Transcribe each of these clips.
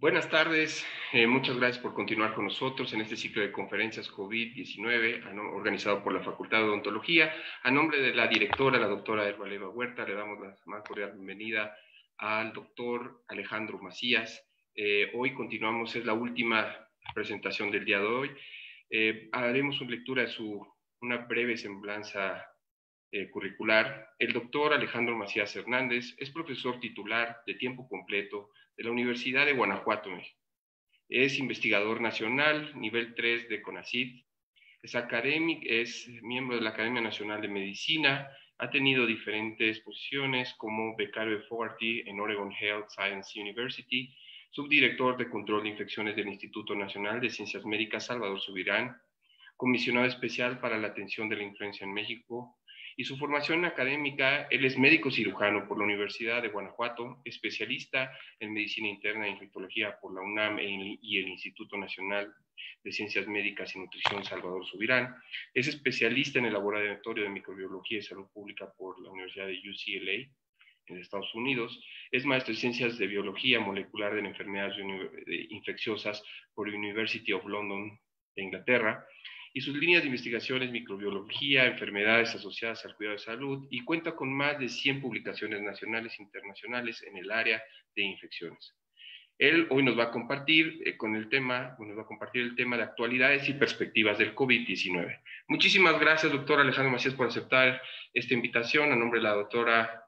Buenas tardes, eh, muchas gracias por continuar con nosotros en este ciclo de conferencias COVID-19 organizado por la Facultad de Odontología. A nombre de la directora, la doctora Herbaleva Huerta, le damos la más cordial bienvenida al doctor Alejandro Macías. Eh, hoy continuamos, es la última presentación del día de hoy. Eh, haremos una lectura de su, una breve semblanza eh, curricular, el doctor Alejandro Macías Hernández es profesor titular de tiempo completo de la Universidad de Guanajuato, México. Es investigador nacional, nivel 3 de CONACYT. Es académico, es miembro de la Academia Nacional de Medicina. Ha tenido diferentes posiciones como becario de Fogarty en Oregon Health Science University, subdirector de control de infecciones del Instituto Nacional de Ciencias Médicas Salvador Subirán, comisionado especial para la atención de la influencia en México y su formación académica, él es médico cirujano por la Universidad de Guanajuato, especialista en medicina interna e infectología por la UNAM e y el Instituto Nacional de Ciencias Médicas y Nutrición Salvador Subirán, es especialista en el Laboratorio de Microbiología y Salud Pública por la Universidad de UCLA en Estados Unidos, es maestro en Ciencias de Biología Molecular de Enfermedades Infecciosas por la University of London de Inglaterra, y sus líneas de investigación es microbiología, enfermedades asociadas al cuidado de salud y cuenta con más de 100 publicaciones nacionales e internacionales en el área de infecciones. Él hoy nos va a compartir eh, con el tema, nos va a compartir el tema de actualidades y perspectivas del COVID-19. Muchísimas gracias, doctor Alejandro Macías, por aceptar esta invitación. A nombre de la doctora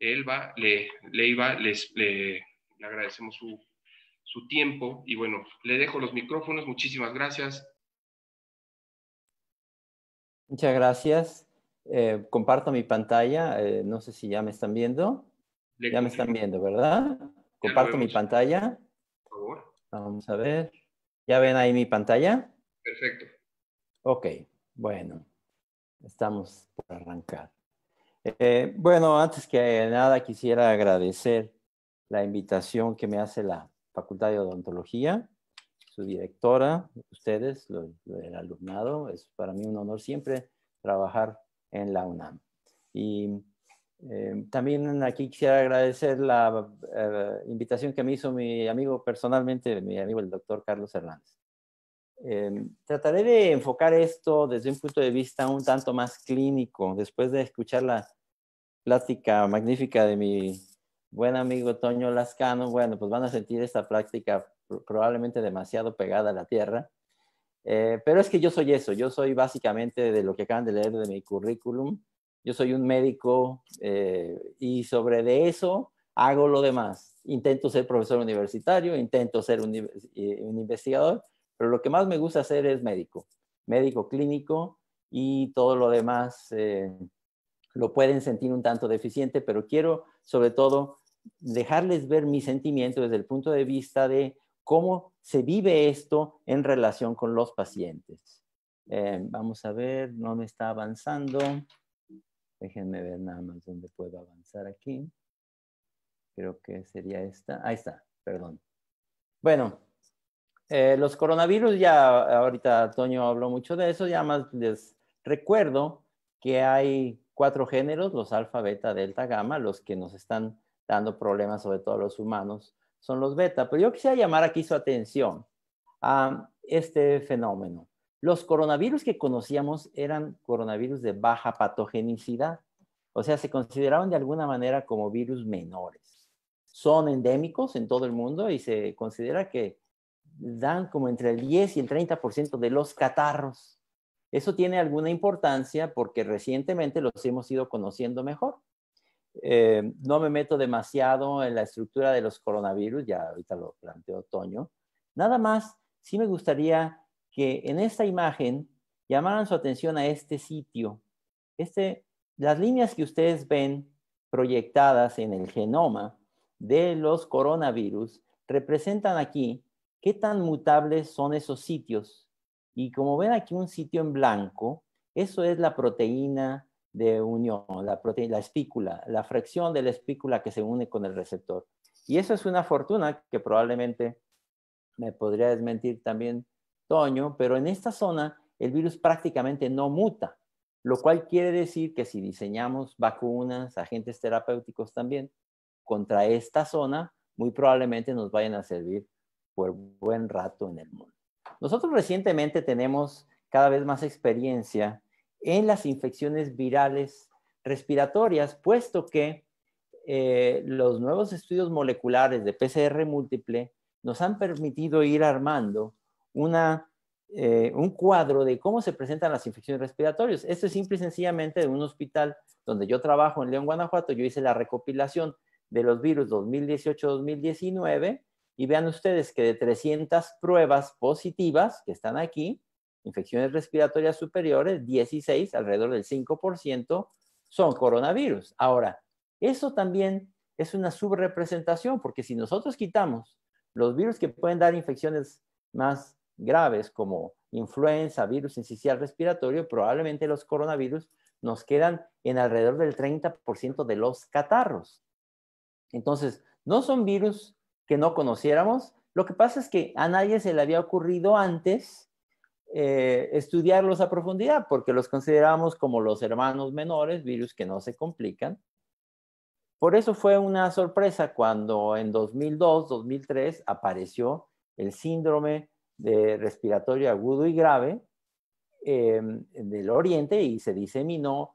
Elba le, Leiva, les, le, le agradecemos su, su tiempo y bueno, le dejo los micrófonos. Muchísimas gracias Muchas gracias. Eh, comparto mi pantalla. Eh, no sé si ya me están viendo. ya me están viendo, ¿verdad? Comparto mi pantalla. Por favor. Vamos a ver. ¿Ya ven ahí mi pantalla? Perfecto. Ok, bueno. Estamos por arrancar. Eh, bueno, antes que nada quisiera agradecer la invitación que me hace la Facultad de Odontología su directora, ustedes, el alumnado. Es para mí un honor siempre trabajar en la UNAM. Y em, también aquí quisiera agradecer la eh, invitación que me hizo mi amigo personalmente, mi amigo el doctor Carlos Hernández. Em, trataré de enfocar esto desde un punto de vista un tanto más clínico, después de escuchar la plática magnífica de mi buen amigo Toño Lascano, bueno, pues van a sentir esta práctica probablemente demasiado pegada a la tierra. Eh, pero es que yo soy eso, yo soy básicamente de lo que acaban de leer de mi currículum, yo soy un médico eh, y sobre de eso hago lo demás. Intento ser profesor universitario, intento ser eh, un, investigador, pero lo que más me gusta hacer es médico, médico clínico y todo lo demás lo pueden sentir un tanto deficiente, pero quiero sobre todo dejarles ver mi sentimiento desde el punto de vista de cómo se vive esto en relación con los pacientes. Eh, vamos a ver, no me está avanzando. Déjenme ver nada más dónde puedo avanzar aquí. Creo que sería esta. Ahí está, perdón. Bueno, eh, los coronavirus, ya ahorita Antonio habló mucho de eso, ya más les recuerdo que hay cuatro géneros, los alfa, beta, delta, gamma, los que nos están dando problemas, sobre todo a los humanos, son los beta. Pero yo quisiera llamar aquí su atención a este fenómeno. Los coronavirus que conocíamos eran coronavirus de baja patogenicidad, o sea, se consideraban de alguna manera como virus menores. Son endémicos en todo el mundo y se considera que dan como entre el 10 y el 30% de los catarros. Eso tiene alguna importancia porque recientemente los hemos ido conociendo mejor. Eh, no me meto demasiado en la estructura de los coronavirus, ya ahorita lo planteo, Toño. Nada más, sí me gustaría que en esta imagen llamaran su atención a este sitio. Este, las líneas que ustedes ven proyectadas en el genoma de los coronavirus representan aquí qué tan mutables son esos sitios. Y como ven aquí un sitio en blanco, eso es la proteína de unión, la proteína, la espícula, la fracción de la espícula que se une con el receptor. Y eso es una fortuna que probablemente me podría desmentir también Toño, pero en esta zona el virus prácticamente no muta, lo cual quiere decir que si diseñamos vacunas, agentes terapéuticos también, contra esta zona, muy probablemente nos vayan a servir por buen rato en el mundo. Nosotros recientemente tenemos cada vez más experiencia en las infecciones virales respiratorias, puesto que eh, los nuevos estudios moleculares de PCR múltiple nos han permitido ir armando eh, un cuadro de cómo se presentan las infecciones respiratorias. Esto es simple y sencillamente de un hospital donde yo trabajo en León, Guanajuato. Yo hice la recopilación de los virus 2018-2019 y vean ustedes que de 300 pruebas positivas que están aquí, infecciones respiratorias superiores, 16, alrededor del 5%, son coronavirus. Ahora, eso también es una subrepresentación, porque si nosotros quitamos los virus que pueden dar infecciones más graves, como influenza, virus incisional respiratorio, probablemente los coronavirus nos quedan en alrededor del 30% de los catarros. Entonces, no son virus que no conociéramos. Lo que pasa es que a nadie se le había ocurrido antes eh, estudiarlos a profundidad porque los consideramos como los hermanos menores, virus que no se complican. Por eso fue una sorpresa cuando en 2002-2003 apareció el síndrome de respiratorio agudo y grave del eh, Oriente y se diseminó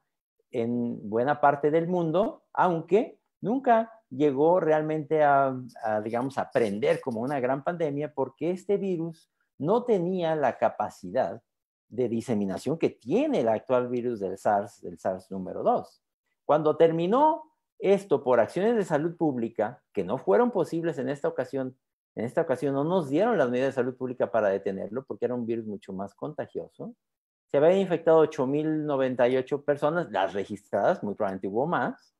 en buena parte del mundo, aunque nunca llegó realmente a, a digamos, aprender como una gran pandemia porque este virus no tenía la capacidad de diseminación que tiene el actual virus del SARS, del SARS número 2. Cuando terminó esto por acciones de salud pública, que no fueron posibles en esta ocasión, en esta ocasión no nos dieron las medidas de salud pública para detenerlo porque era un virus mucho más contagioso. Se habían infectado 8.098 personas, las registradas, muy probablemente hubo más,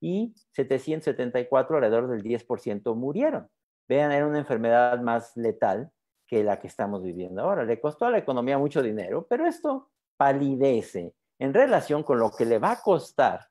y 774, alrededor del 10%, murieron. Vean, era una enfermedad más letal que la que estamos viviendo ahora. Le costó a la economía mucho dinero, pero esto palidece en relación con lo que le va a costar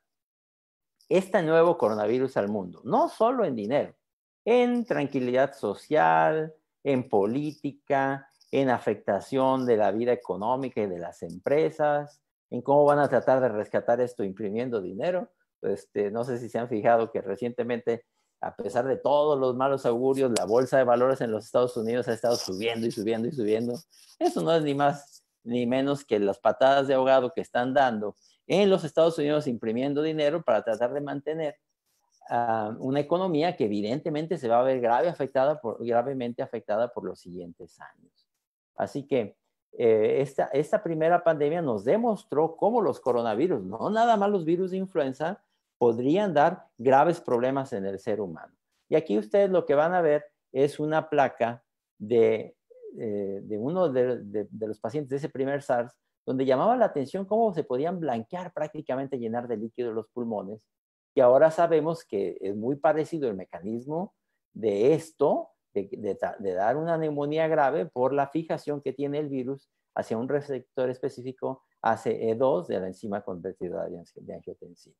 este nuevo coronavirus al mundo, no solo en dinero, en tranquilidad social, en política, en afectación de la vida económica y de las empresas, en cómo van a tratar de rescatar esto imprimiendo dinero. Este, no sé si se han fijado que recientemente a pesar de todos los malos augurios, la bolsa de valores en los Estados Unidos ha estado subiendo y subiendo y subiendo. Eso no es ni más ni menos que las patadas de ahogado que están dando en los Estados Unidos imprimiendo dinero para tratar de mantener ah, una economía que evidentemente se va a ver gravemente afectada por los siguientes años. Así que eh, esta, esta primera pandemia nos demostró cómo los coronavirus, no nada más los virus de influenza, podrían dar graves problemas en el ser humano. Y aquí ustedes lo que van a ver es una placa de, eh, uno de, los pacientes de ese primer SARS, donde llamaba la atención cómo se podían blanquear prácticamente, llenar de líquido los pulmones, y ahora sabemos que es muy parecido el mecanismo de esto, de dar una neumonía grave por la fijación que tiene el virus hacia un receptor específico ACE2 de la enzima convertida de angiotensina.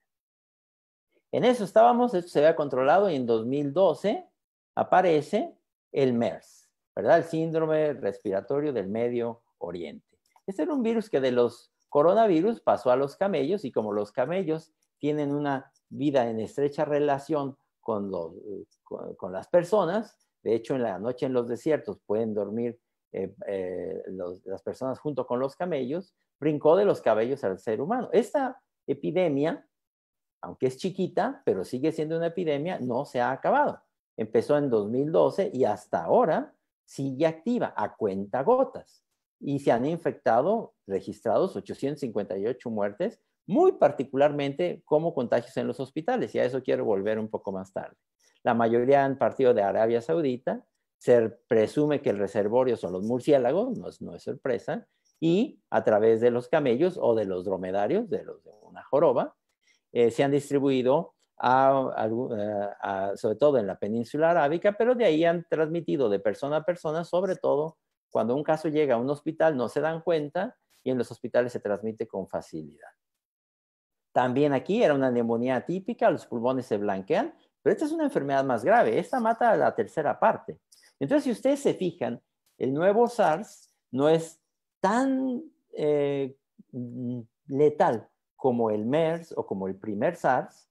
En eso estábamos, esto se había controlado y en 2012 aparece el MERS, ¿verdad? El síndrome respiratorio del Medio Oriente. Este era un virus que de los coronavirus pasó a los camellos y como los camellos tienen una vida en estrecha relación con, las personas, de hecho en la noche en los desiertos pueden dormir eh, eh, las personas junto con los camellos, brincó de los cabellos al ser humano. Esta epidemia aunque es chiquita, pero sigue siendo una epidemia, no se ha acabado. Empezó en 2012 y hasta ahora sigue activa a cuenta gotas. Y se han infectado, registrados 858 muertes, muy particularmente como contagios en los hospitales. Y a eso quiero volver un poco más tarde. La mayoría han partido de Arabia Saudita. Se presume que el reservorio son los murciélagos, no es, no es sorpresa, y a través de los camellos o de los dromedarios, de los de una joroba, eh, se han distribuido eh, sobre todo en la península arábica, pero de ahí han transmitido de persona a persona, sobre todo cuando un caso llega a un hospital no se dan cuenta y en los hospitales se transmite con facilidad. También aquí era una neumonía típica, los pulmones se blanquean, pero esta es una enfermedad más grave, esta mata a la tercera parte. Entonces, si ustedes se fijan, el nuevo SARS no es tan eh, mm, letal como el MERS o como el primer SARS,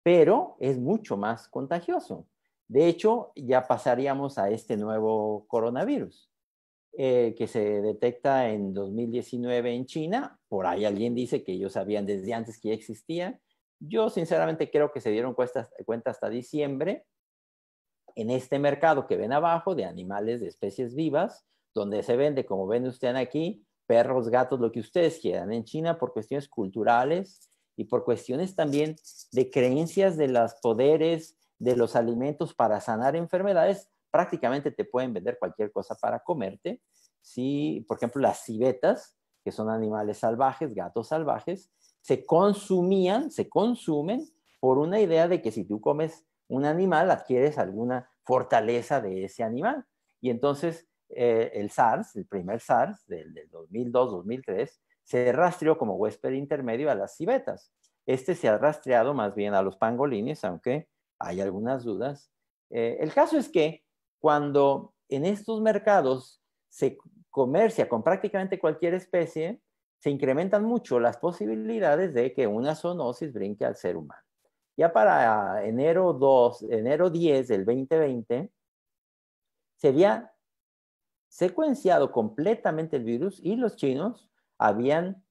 pero es mucho más contagioso. De hecho, ya pasaríamos a este nuevo coronavirus eh, que se detecta en 2019 en China. Por ahí alguien dice que ellos sabían desde antes que ya existía. Yo sinceramente creo que se dieron cuenta hasta diciembre en este mercado que ven abajo de animales, de especies vivas, donde se vende, como ven ustedes aquí, perros, gatos, lo que ustedes quieran en China por cuestiones culturales y por cuestiones también de creencias de los poderes de los alimentos para sanar enfermedades, prácticamente te pueden vender cualquier cosa para comerte. Si, por ejemplo, las civetas, que son animales salvajes, gatos salvajes, se consumían, se consumen por una idea de que si tú comes un animal adquieres alguna fortaleza de ese animal. Y entonces eh, el SARS, el primer SARS del, 2002-2003, se rastreó como huésped intermedio a las civetas. Este se ha rastreado más bien a los pangolines, aunque hay algunas dudas. Eh, el caso es que cuando en estos mercados se comercia con prácticamente cualquier especie, se incrementan mucho las posibilidades de que una zoonosis brinque al ser humano. Ya para enero, 2, enero 10 del 2020, sería secuenciado completamente el virus y los chinos habían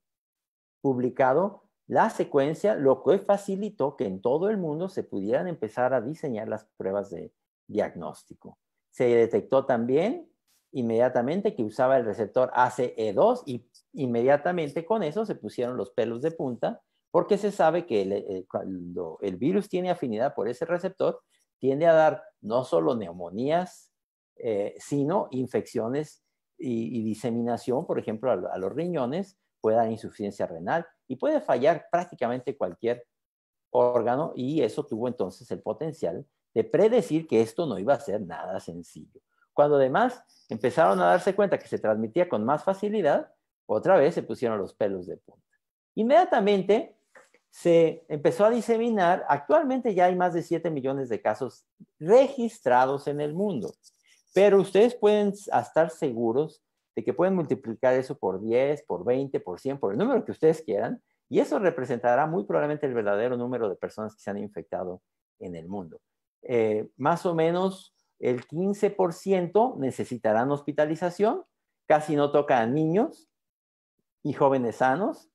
publicado la secuencia, lo que facilitó que en todo el mundo se pudieran empezar a diseñar las pruebas de diagnóstico. Se detectó también inmediatamente que usaba el receptor ACE2 y inmediatamente con eso se pusieron los pelos de punta porque se sabe que eh, cuando el virus tiene afinidad por ese receptor, tiende a dar no solo neumonías eh, sino infecciones y, diseminación, por ejemplo, a, a, los riñones, puede dar insuficiencia renal y puede fallar prácticamente cualquier órgano y eso tuvo entonces el potencial de predecir que esto no iba a ser nada sencillo. Cuando además empezaron a darse cuenta que se transmitía con más facilidad, otra vez se pusieron los pelos de punta. Inmediatamente se empezó a diseminar, actualmente ya hay más de 7 millones de casos registrados en el mundo. Pero ustedes pueden estar seguros de que pueden multiplicar eso por 10, por 20, por 100, por el número que ustedes quieran, y eso representará muy probablemente el verdadero número de personas que se han infectado en el mundo. Eh, más o menos el 15% necesitarán hospitalización, casi no toca a niños y jóvenes sanos,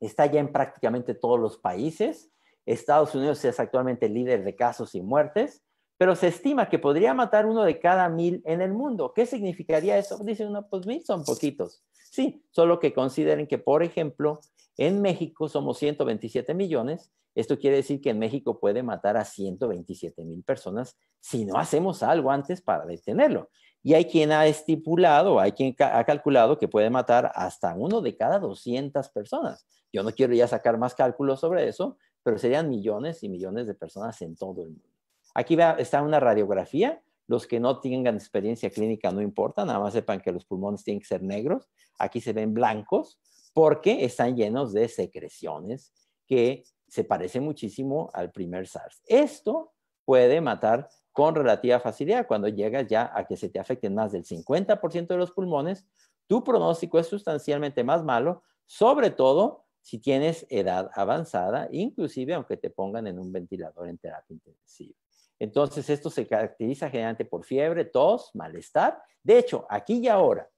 está ya en prácticamente todos los países. Estados Unidos es actualmente líder de casos y muertes pero se estima que podría matar uno de cada mil en el mundo. ¿Qué significaría eso? Pues dice uno, pues mil son poquitos. Sí, solo que consideren que, por ejemplo, en México somos 127 millones. Esto quiere decir que en México puede matar a 127 mil personas si no hacemos algo antes para detenerlo. Y hay quien ha estipulado, hay quien ha calculado que puede matar hasta uno de cada 200 personas. Yo no quiero ya sacar más cálculos sobre eso, pero serían millones y millones de personas en todo el mundo. Aquí está una radiografía. Los que no tengan experiencia clínica no importa, nada más sepan que los pulmones tienen que ser negros. Aquí se ven blancos porque están llenos de secreciones que se parecen muchísimo al primer SARS. Esto puede matar con relativa facilidad cuando llegas ya a que se te afecten más del 50% de los pulmones. Tu pronóstico es sustancialmente más malo, sobre todo si tienes edad avanzada, inclusive aunque te pongan en un ventilador en terapia intensiva. Entonces, esto se caracteriza generalmente por fiebre, tos, malestar. De hecho, aquí y ahora,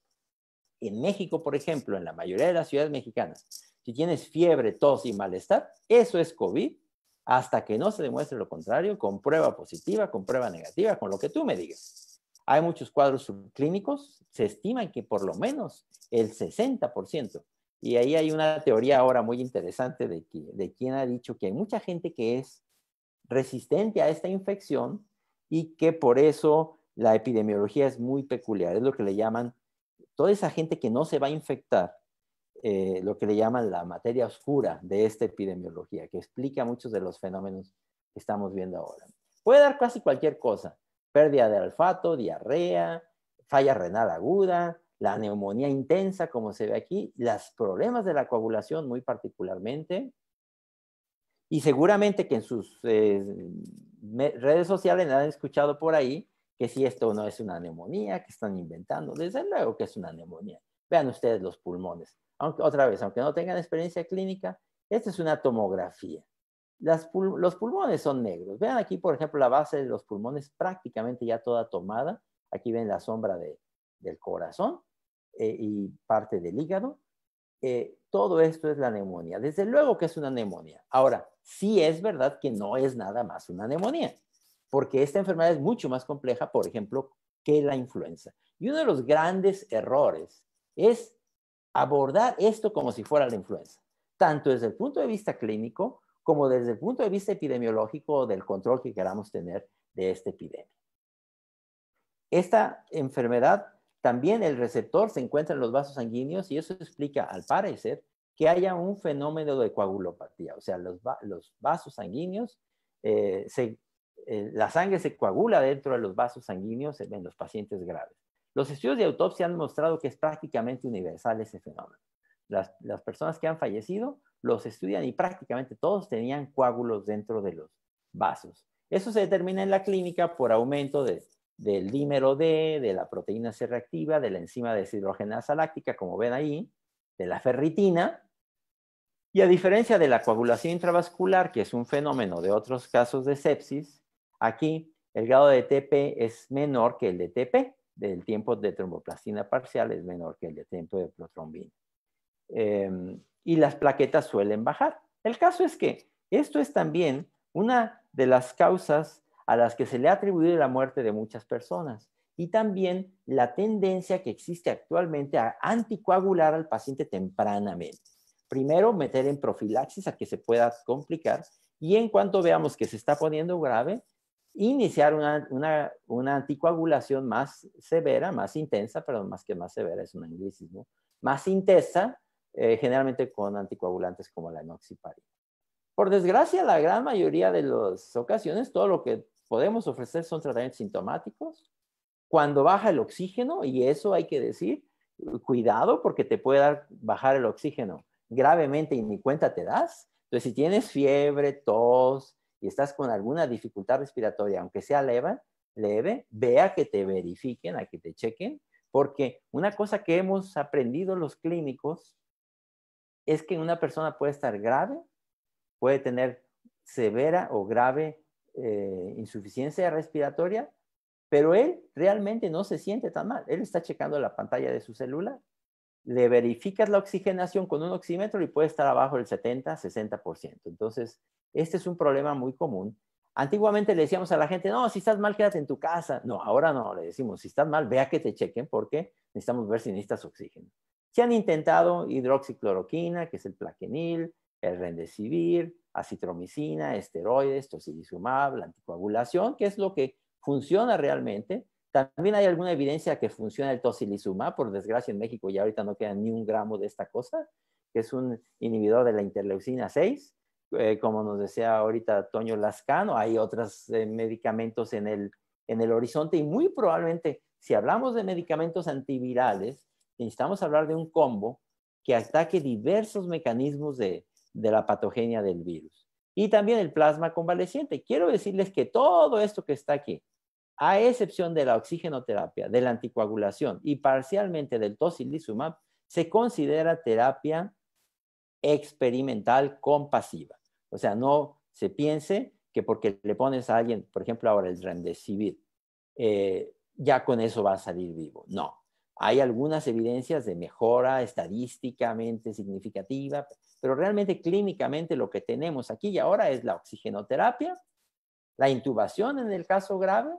en México, por ejemplo, en la mayoría de las ciudades mexicanas, si tienes fiebre, tos y malestar, eso es COVID, hasta que no se demuestre lo contrario, con prueba positiva, con prueba negativa, con lo que tú me digas. Hay muchos cuadros subclínicos, se estima que por lo menos el 60%, y ahí hay una teoría ahora muy interesante de, de quien ha dicho que hay mucha gente que es resistente a esta infección y que por eso la epidemiología es muy peculiar. Es lo que le llaman, toda esa gente que no se va a infectar, eh, lo que le llaman la materia oscura de esta epidemiología, que explica muchos de los fenómenos que estamos viendo ahora. Puede dar casi cualquier cosa, pérdida de olfato, diarrea, falla renal aguda, la neumonía intensa, como se ve aquí, los problemas de la coagulación muy particularmente, y seguramente que en sus eh, redes sociales han escuchado por ahí que si esto no es una neumonía, que están inventando. Desde luego que es una neumonía. Vean ustedes los pulmones. Aunque, otra vez, aunque no tengan experiencia clínica, esta es una tomografía. los pulmones son negros. Vean aquí, por ejemplo, la base de los pulmones prácticamente ya toda tomada. Aquí ven la sombra del corazón eh, y parte del hígado. Eh, todo esto es la neumonía. Desde luego que es una neumonía. Ahora, sí es verdad que no es nada más una neumonía, porque esta enfermedad es mucho más compleja, por ejemplo, que la influenza. Y uno de los grandes errores es abordar esto como si fuera la influenza, tanto desde el punto de vista clínico como desde el punto de vista epidemiológico del control que queramos tener de esta epidemia. Esta enfermedad también el receptor se encuentra en los vasos sanguíneos y eso explica, al parecer, que haya un fenómeno de coagulopatía. O sea, los, vasos sanguíneos, eh, eh, la sangre se coagula dentro de los vasos sanguíneos en los pacientes graves. Los estudios de autopsia han mostrado que es prácticamente universal ese fenómeno. las personas que han fallecido los estudian y prácticamente todos tenían coágulos dentro de los vasos. Eso se determina en la clínica por aumento de del dímero D, de la proteína C reactiva, de la enzima deshidrogenasa láctica, como ven ahí, de la ferritina. Y a diferencia de la coagulación intravascular, que es un fenómeno de otros casos de sepsis, aquí el grado de TP es menor que el de TP, del tiempo de tromboplastina parcial es menor que el de tiempo de protrombina. Em, y las plaquetas suelen bajar. El caso es que esto es también una de las causas a las que se le ha atribuido la muerte de muchas personas y también la tendencia que existe actualmente a anticoagular al paciente tempranamente. Primero, meter en profilaxis a que se pueda complicar y en cuanto veamos que se está poniendo grave, iniciar una, una, una anticoagulación más severa, más intensa, perdón, más que más severa, es un anglicismo, más intensa, eh, generalmente con anticoagulantes como la enoxiparina. Por desgracia, la gran mayoría de las ocasiones, todo lo que podemos ofrecer son tratamientos sintomáticos. Cuando baja el oxígeno, y eso hay que decir, cuidado porque te puede bajar el oxígeno gravemente y ni cuenta te das. Entonces, si tienes fiebre, tos y estás con alguna dificultad respiratoria, aunque sea leve, leve, vea que te verifiquen, a que te chequen, porque una cosa que hemos aprendido los clínicos es que una persona puede estar grave, puede tener severa o grave eh, insuficiencia respiratoria, pero él realmente no se siente tan mal. Él está checando la pantalla de su celular, le verificas la oxigenación con un oxímetro y puede estar abajo del 70, 60%. Entonces, este es un problema muy común. Antiguamente le decíamos a la gente, no, si estás mal, quédate en tu casa. No, ahora no, le decimos, si estás mal, vea que te chequen porque necesitamos ver si necesitas oxígeno. Se han intentado hidroxicloroquina, que es el plaquenil, el rendecibir, acitromicina, esteroides, tocilizumab, la anticoagulación, que es lo que funciona realmente. También hay alguna evidencia que funciona el tocilizumab, por desgracia en México ya ahorita no queda ni un gramo de esta cosa, que es un inhibidor de la interleucina 6, eh, como nos decía ahorita Toño Lascano, hay otros eh, medicamentos en el, en el horizonte y muy probablemente si hablamos de medicamentos antivirales, necesitamos hablar de un combo que ataque diversos mecanismos de, de la patogenia del virus. Y también el plasma convaleciente. Quiero decirles que todo esto que está aquí, a excepción de la oxigenoterapia, de la anticoagulación y parcialmente del tocilizumab, se considera terapia experimental compasiva. O sea, no se piense que porque le pones a alguien, por ejemplo, ahora el remdesivir, eh, ya con eso va a salir vivo. No, hay algunas evidencias de mejora estadísticamente significativa, pero realmente clínicamente lo que tenemos aquí y ahora es la oxigenoterapia, la intubación en el caso grave,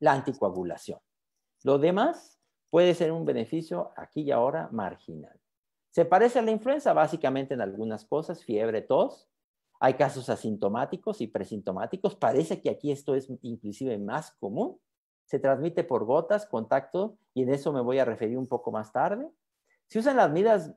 la anticoagulación. Lo demás puede ser un beneficio aquí y ahora marginal. Se parece a la influenza básicamente en algunas cosas, fiebre, tos. Hay casos asintomáticos y presintomáticos. Parece que aquí esto es inclusive más común se transmite por gotas, contacto, y en eso me voy a referir un poco más tarde. Se usan las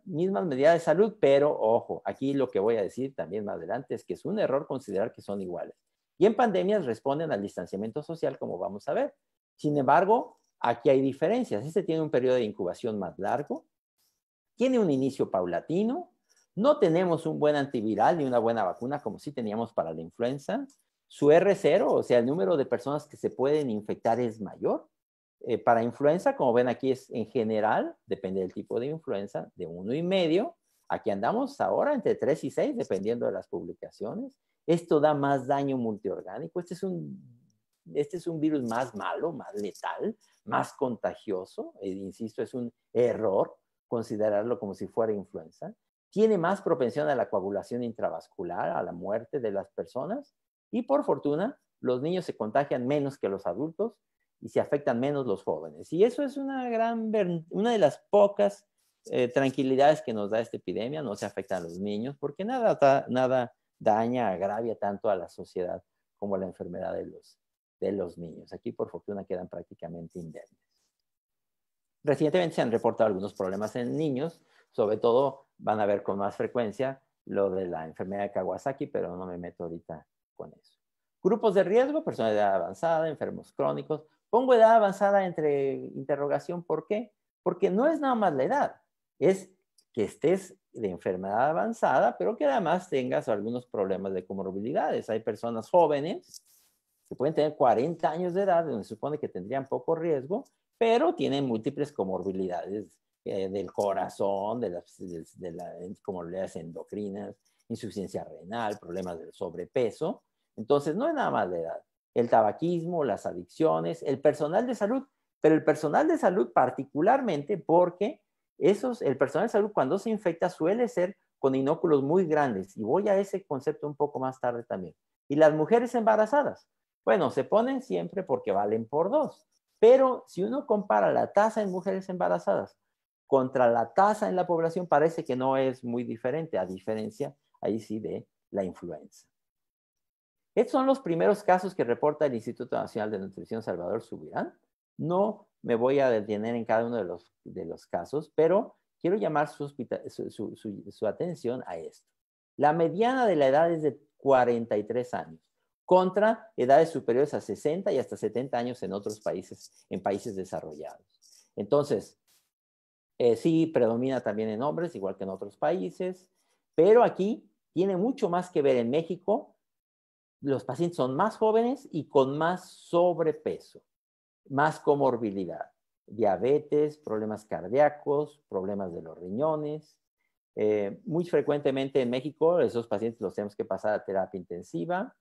mismas medidas de salud, pero ojo, aquí lo que voy a decir también más adelante es que es un error considerar que son iguales. Y en pandemias responden al distanciamiento social, como vamos a ver. Sin embargo, aquí hay diferencias. Este tiene un periodo de incubación más largo, tiene un inicio paulatino, no tenemos un buen antiviral ni una buena vacuna como sí teníamos para la influenza su R0, o sea, el número de personas que se pueden infectar es mayor. Eh, para influenza, como ven aquí, es en general, depende del tipo de influenza, de uno y medio. Aquí andamos ahora entre 3 y 6, dependiendo de las publicaciones. Esto da más daño multiorgánico. Este es un, este es un virus más malo, más letal, más contagioso. E, insisto, es un error considerarlo como si fuera influenza. Tiene más propensión a la coagulación intravascular, a la muerte de las personas. Y por fortuna, los niños se contagian menos que los adultos y se afectan menos los jóvenes. Y eso es una, gran, una de las pocas eh, tranquilidades que nos da esta epidemia, no se afectan a los niños, porque nada, nada daña, agravia tanto a la sociedad como a la enfermedad de los, de los niños. Aquí, por fortuna, quedan prácticamente indemnes. Recientemente se han reportado algunos problemas en niños, sobre todo van a ver con más frecuencia lo de la enfermedad de Kawasaki, pero no me meto ahorita en eso. Grupos de riesgo, personas de edad avanzada, enfermos crónicos. Pongo edad avanzada entre interrogación, ¿por qué? Porque no es nada más la edad, es que estés de enfermedad avanzada, pero que además tengas algunos problemas de comorbilidades. Hay personas jóvenes que pueden tener 40 años de edad, donde se supone que tendrían poco riesgo, pero tienen múltiples comorbilidades eh, del corazón, de las, de las comorbilidades endocrinas, insuficiencia renal, problemas del sobrepeso, entonces, no es nada más de edad. El tabaquismo, las adicciones, el personal de salud, pero el personal de salud particularmente porque el personal de salud cuando se infecta suele ser con inóculos muy grandes. Y voy a ese concepto un poco más tarde también. Y las mujeres embarazadas, bueno, se ponen siempre porque valen por dos. Pero si uno compara la tasa en mujeres embarazadas contra la tasa en la población, parece que no es muy diferente, a diferencia ahí sí de la influenza. Estos son los primeros casos que reporta el Instituto Nacional de Nutrición Salvador Subirán. No me voy a detener en cada uno de los, casos, pero quiero llamar su, atención a esto. La mediana de la edad es de 43 años, contra edades superiores a 60 y hasta 70 años en otros países, en países desarrollados. Entonces, eh, sí predomina también en hombres, igual que en otros países, pero aquí tiene mucho más que ver en México los pacientes son más jóvenes y con más sobrepeso, más comorbilidad, diabetes, problemas cardíacos, problemas de los riñones. Eh, muy frecuentemente en México esos pacientes los tenemos que pasar a terapia intensiva.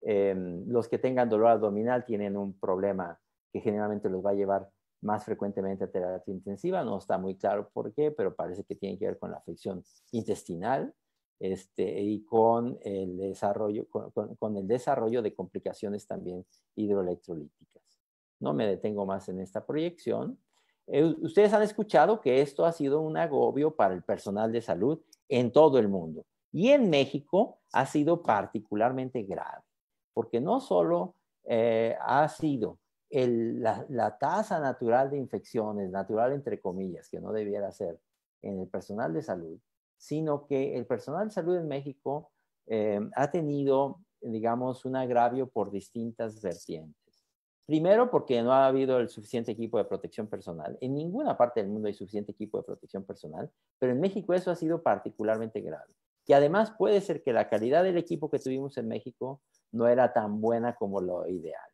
Em, los que tengan dolor abdominal tienen un problema que generalmente los va a llevar más frecuentemente a terapia intensiva. No está muy claro por qué, pero parece que tiene que ver con la afección intestinal. Este, y con el, desarrollo, con, el desarrollo de complicaciones también hidroelectrolíticas. No me detengo más en esta proyección. Eh, ustedes han escuchado que esto ha sido un agobio para el personal de salud en todo el mundo y en México ha sido particularmente grave, porque no solo eh, ha sido la tasa natural de infecciones, natural entre comillas, que no debiera ser en el personal de salud, sino que el personal de salud en México eh, ha tenido, digamos, un agravio por distintas vertientes. Primero, porque no ha habido el suficiente equipo de protección personal. En ninguna parte del mundo hay suficiente equipo de protección personal, pero en México eso ha sido particularmente grave. Que además puede ser que la calidad del equipo que tuvimos en México no era tan buena como lo ideal.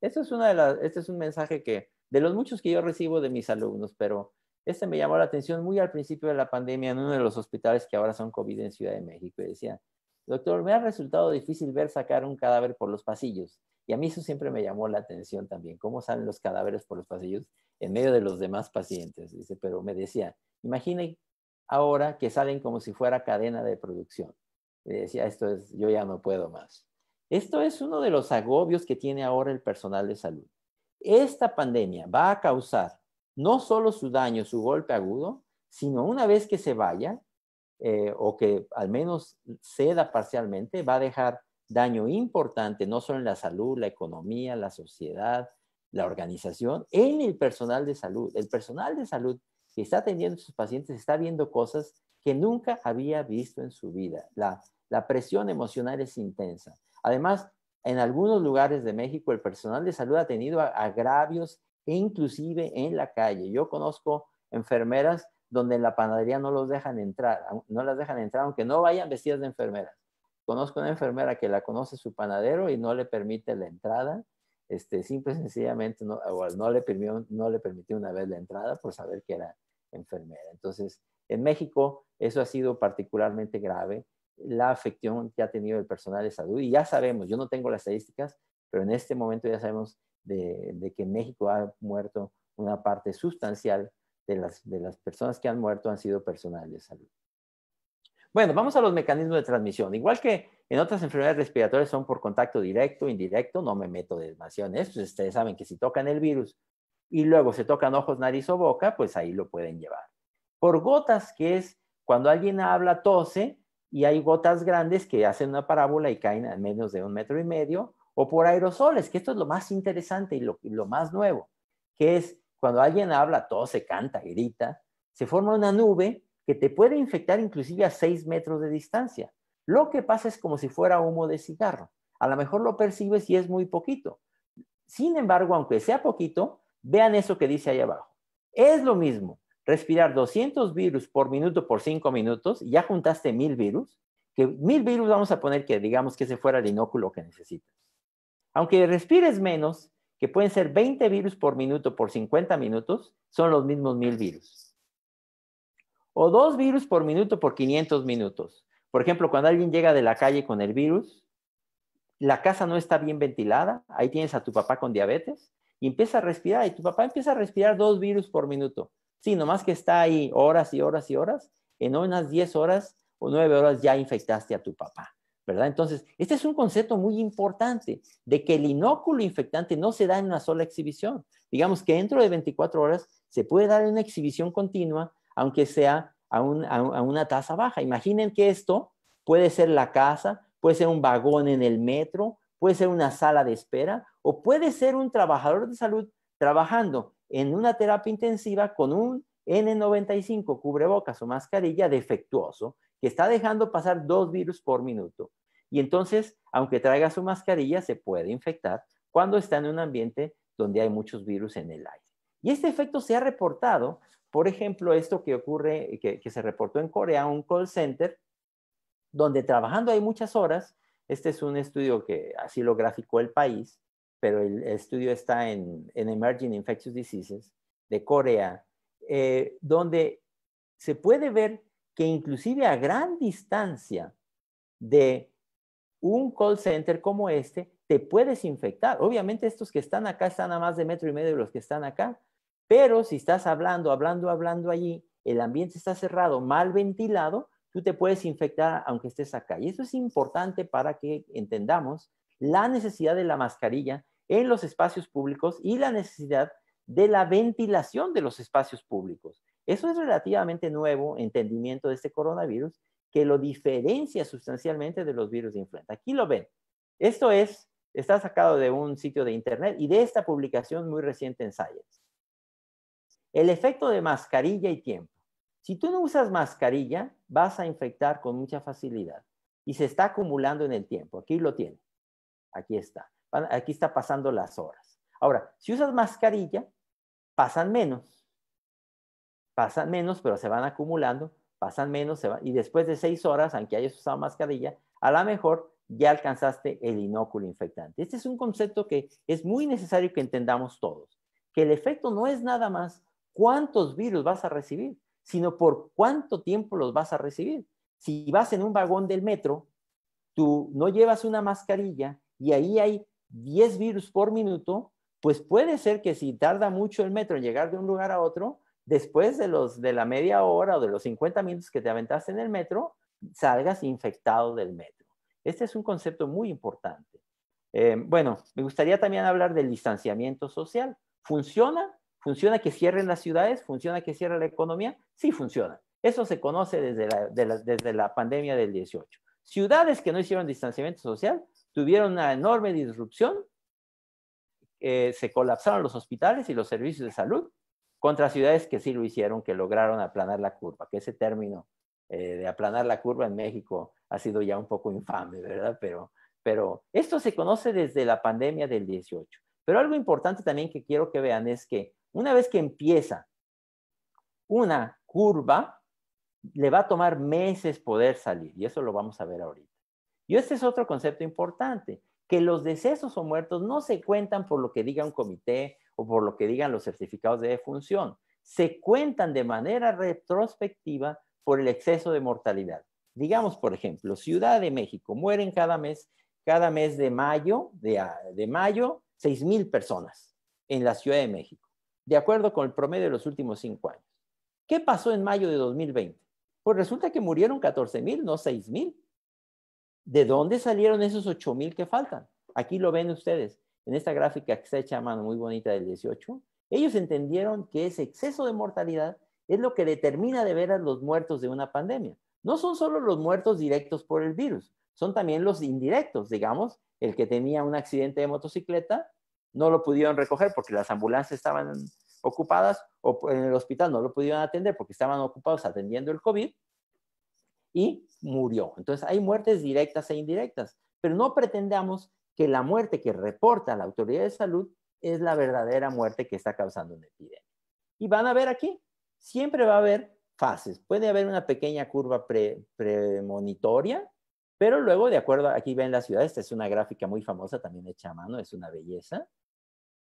este es un mensaje que, de los muchos que yo recibo de mis alumnos, pero este me llamó la atención muy al principio de la pandemia en uno de los hospitales que ahora son COVID en Ciudad de México. Y decía, doctor, me ha resultado difícil ver sacar un cadáver por los pasillos. Y a mí eso siempre me llamó la atención también, cómo salen los cadáveres por los pasillos en medio de los demás pacientes. Dice, pero me decía, imaginen ahora que salen como si fuera cadena de producción. Y decía, esto es, yo ya no puedo más. Esto es uno de los agobios que tiene ahora el personal de salud. Esta pandemia va a causar no solo su daño, su golpe agudo, sino una vez que se vaya, eh, o que al menos ceda parcialmente, va a dejar daño importante, no solo en la salud, la economía, la sociedad, la organización, en el personal de salud. El personal de salud que está atendiendo a sus pacientes está viendo cosas que nunca había visto en su vida. la presión emocional es intensa. Además, en algunos lugares de México, el personal de salud ha tenido agravios e inclusive en la calle. Yo conozco enfermeras donde en la panadería no los dejan entrar, no las dejan entrar, aunque no vayan vestidas de enfermeras. Conozco una enfermera que la conoce su panadero y no le permite la entrada, este, simple y sencillamente, no, o no le, permitió, no le permitió una vez la entrada por saber que era enfermera. Entonces, en México eso ha sido particularmente grave, la afección que ha tenido el personal de salud, y ya sabemos, yo no tengo las estadísticas, pero en este momento ya sabemos de, que México ha muerto una parte sustancial de las, personas que han muerto han sido personal de salud. Bueno, vamos a los mecanismos de transmisión. Igual que en otras enfermedades respiratorias son por contacto directo, indirecto, no me meto de en eso Ustedes saben que si tocan el virus y luego se tocan ojos, nariz o boca, pues ahí lo pueden llevar. Por gotas, que es cuando alguien habla, tose, y hay gotas grandes que hacen una parábola y caen a menos de un metro y medio, o por aerosoles, que esto es lo más interesante y lo, más nuevo, que es cuando alguien habla, todo se canta, grita, se forma una nube que te puede infectar inclusive a 6 metros de distancia. Lo que pasa es como si fuera humo de cigarro. A lo mejor lo percibes y es muy poquito. Sin embargo, aunque sea poquito, vean eso que dice ahí abajo. Es lo mismo respirar 200 virus por minuto por 5 minutos, y ya juntaste 1000 virus, que 1000 virus vamos a poner que digamos que ese fuera el inóculo que necesitas. Aunque respires menos, que pueden ser 20 virus por minuto por 50 minutos, son los mismos 1000 virus. O dos virus por minuto por 500 minutos. Por ejemplo, cuando alguien llega de la calle con el virus, la casa no está bien ventilada, ahí tienes a tu papá con diabetes, y empieza a respirar, y tu papá empieza a respirar dos virus por minuto. Sí, nomás que está ahí horas y horas y horas, en unas 10 horas o 9 horas ya infectaste a tu papá. ¿verdad? Entonces, este es un concepto muy importante de que el inóculo infectante no se da en una sola exhibición. Digamos que dentro de 24 horas se puede dar en una exhibición continua, aunque sea a, a una tasa baja. Imaginen que esto puede ser la casa, puede ser un vagón en el metro, puede ser una sala de espera o puede ser un trabajador de salud trabajando en una terapia intensiva con un N95 cubrebocas o mascarilla defectuoso que está dejando pasar dos virus por minuto. Y entonces, aunque traiga su mascarilla, se puede infectar cuando está en un ambiente donde hay muchos virus en el aire. Y este efecto se ha reportado, por ejemplo, esto que ocurre, que, se reportó en Corea, un call center, donde trabajando hay muchas horas, este es un estudio que así lo graficó el país, pero el estudio está en, Emerging Infectious Diseases de Corea, eh, donde se puede ver que inclusive a gran distancia de un call center como este, te puedes infectar. Obviamente estos que están acá están a más de metro y medio de los que están acá, pero si estás hablando, hablando, hablando allí, el ambiente está cerrado, mal ventilado, tú te puedes infectar aunque estés acá. Y eso es importante para que entendamos la necesidad de la mascarilla en los espacios públicos y la necesidad de la ventilación de los espacios públicos. Eso es relativamente nuevo entendimiento de este coronavirus que lo diferencia sustancialmente de los virus de influenza. Aquí lo ven. Esto es, está sacado de un sitio de internet y de esta publicación muy reciente en Science. El efecto de mascarilla y tiempo. Si tú no usas mascarilla, vas a infectar con mucha facilidad y se está acumulando en el tiempo. Aquí lo tiene. Aquí está. Aquí está pasando las horas. Ahora, si usas mascarilla, pasan menos pasan menos, pero se van acumulando, pasan menos, se y después de seis horas, aunque hayas usado mascarilla, a lo mejor ya alcanzaste el inóculo infectante. Este es un concepto que es muy necesario que entendamos todos, que el efecto no es nada más cuántos virus vas a recibir, sino por cuánto tiempo los vas a recibir. Si vas en un vagón del metro, tú no llevas una mascarilla y ahí hay 10 virus por minuto, pues puede ser que si tarda mucho el metro en llegar de un lugar a otro, después de, los, de la media hora o de los 50 minutos que te aventaste en el metro, salgas infectado del metro. Este es un concepto muy importante. Eh, bueno, me gustaría también hablar del distanciamiento social. ¿Funciona? ¿Funciona que cierren las ciudades? ¿Funciona que cierre la economía? Sí, funciona. Eso se conoce desde la, pandemia del 18. Ciudades que no hicieron distanciamiento social tuvieron una enorme disrupción, eh, se colapsaron los hospitales y los servicios de salud, contra ciudades que sí lo hicieron, que lograron aplanar la curva, que ese término eh, de aplanar la curva en México ha sido ya un poco infame, ¿verdad? Pero, pero esto se conoce desde la pandemia del 18. Pero algo importante también que quiero que vean es que una vez que empieza una curva, le va a tomar meses poder salir, y eso lo vamos a ver ahorita. Y este es otro concepto importante, que los decesos o muertos no se cuentan por lo que diga un comité o por lo que digan los certificados de defunción, se cuentan de manera retrospectiva por el exceso de mortalidad. Digamos, por ejemplo, Ciudad de México, mueren cada mes, cada mes de mayo, de, ah, mayo, 6 mil personas en la Ciudad de México, de acuerdo con el promedio de los últimos cinco años. ¿Qué pasó en mayo de 2020? Pues resulta que murieron 14 mil, no 6 mil. ¿De dónde salieron esos 8 mil que faltan? Aquí lo ven ustedes en esta gráfica que se hecha mano muy bonita del 18, ellos entendieron que ese exceso de mortalidad es lo que determina de ver a los muertos de una pandemia. No son solo los muertos directos por el virus, son también los indirectos, digamos, el que tenía un accidente de motocicleta, no lo pudieron recoger porque las ambulancias estaban ocupadas o en el hospital no lo pudieron atender porque estaban ocupados atendiendo el COVID y murió. Entonces hay muertes directas e indirectas, pero no pretendamos que la muerte que reporta la autoridad de salud es la verdadera muerte que está causando una epidemia. Y van a ver aquí, siempre va a haber fases. Puede haber una pequeña curva pre, premonitoria, pero luego, de acuerdo, aquí ven la ciudad, esta es una gráfica muy famosa, también hecha a mano, es una belleza.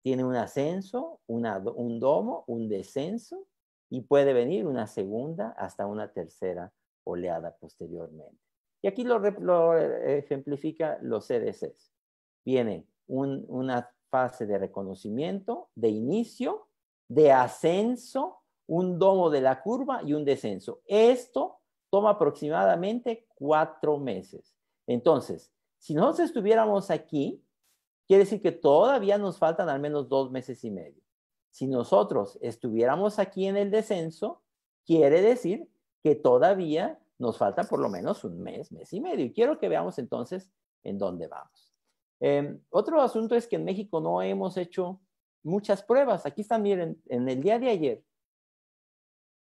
Tiene un ascenso, una, un domo, un descenso, y puede venir una segunda hasta una tercera oleada posteriormente. Y aquí lo, lo eh, ejemplifica los CDCs viene una fase de reconocimiento, de inicio, de ascenso, un domo de la curva y un descenso. Esto toma aproximadamente cuatro meses. Entonces, si nosotros estuviéramos aquí, quiere decir que todavía nos faltan al menos dos meses y medio. Si nosotros estuviéramos aquí en el descenso, quiere decir que todavía nos falta por lo menos un mes, mes y medio. Y quiero que veamos entonces en dónde vamos. Em, otro asunto es que en México no hemos hecho muchas pruebas. Aquí están, miren, en el día de ayer,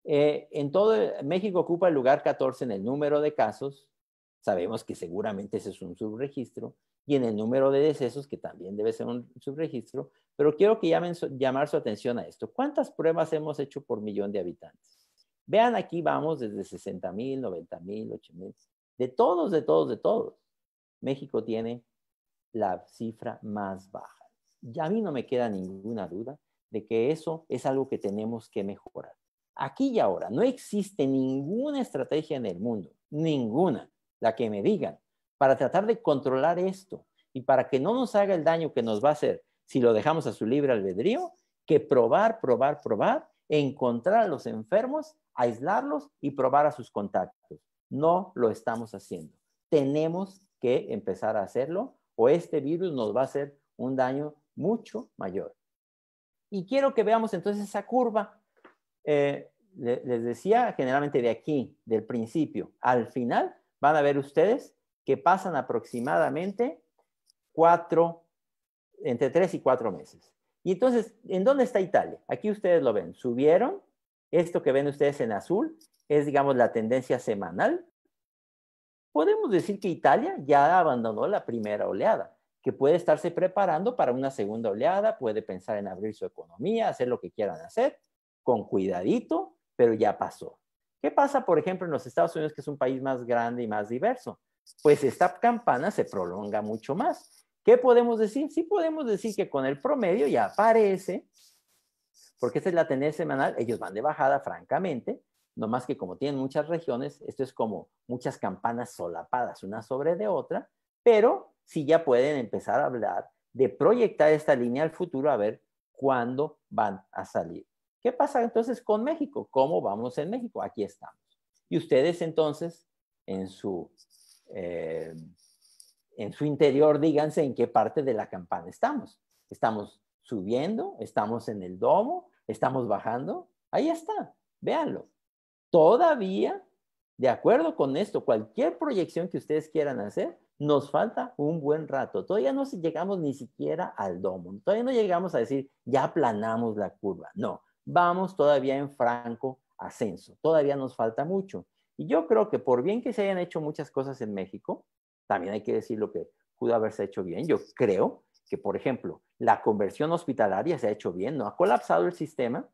eh, en todo México ocupa el lugar 14 en el número de casos. Sabemos que seguramente ese es un subregistro y en el número de decesos, que también debe ser un subregistro, pero quiero que llamen, llamar su atención a esto. ¿Cuántas pruebas hemos hecho por millón de habitantes? Vean, aquí vamos desde 60 mil, 90 mil, 8 mil, de todos, de todos, de todos. México tiene la cifra más baja. Y a mí no me queda ninguna duda de que eso es algo que tenemos que mejorar. Aquí y ahora no existe ninguna estrategia en el mundo, ninguna, la que me digan, para tratar de controlar esto y para que no nos haga el daño que nos va a hacer si lo dejamos a su libre albedrío, que probar, probar, probar, encontrar a los enfermos, aislarlos y probar a sus contactos. No lo estamos haciendo. Tenemos que empezar a hacerlo o este virus nos va a hacer un daño mucho mayor. Y quiero que veamos entonces esa curva. Eh, les decía generalmente de aquí, del principio al final, van a ver ustedes que pasan aproximadamente cuatro, entre tres y cuatro meses. Y entonces, ¿en dónde está Italia? Aquí ustedes lo ven, subieron, esto que ven ustedes en azul es, digamos, la tendencia semanal, podemos decir que Italia ya abandonó la primera oleada, que puede estarse preparando para una segunda oleada, puede pensar en abrir su economía, hacer lo que quieran hacer, con cuidadito, pero ya pasó. ¿Qué pasa, por ejemplo, en los Estados Unidos, que es un país más grande y más diverso? Pues esta campana se prolonga mucho más. ¿Qué podemos decir? Sí podemos decir que con el promedio ya aparece, porque esta es la tendencia semanal, ellos van de bajada, francamente, no más que como tienen muchas regiones, esto es como muchas campanas solapadas una sobre de otra, pero sí ya pueden empezar a hablar de proyectar esta línea al futuro a ver cuándo van a salir. ¿Qué pasa entonces con México? ¿Cómo vamos en México? Aquí estamos. Y ustedes entonces, en su, eh, en su interior, díganse en qué parte de la campana estamos. ¿Estamos subiendo? ¿Estamos en el domo? ¿Estamos bajando? Ahí está, véanlo. Todavía, de acuerdo con esto, cualquier proyección que ustedes quieran hacer, nos falta un buen rato. Todavía no llegamos ni siquiera al domo. Todavía no llegamos a decir, ya aplanamos la curva. No, vamos todavía en franco ascenso. Todavía nos falta mucho. Y yo creo que por bien que se hayan hecho muchas cosas en México, también hay que decir lo que pudo haberse hecho bien. Yo creo que, por ejemplo, la conversión hospitalaria se ha hecho bien, no ha colapsado el sistema,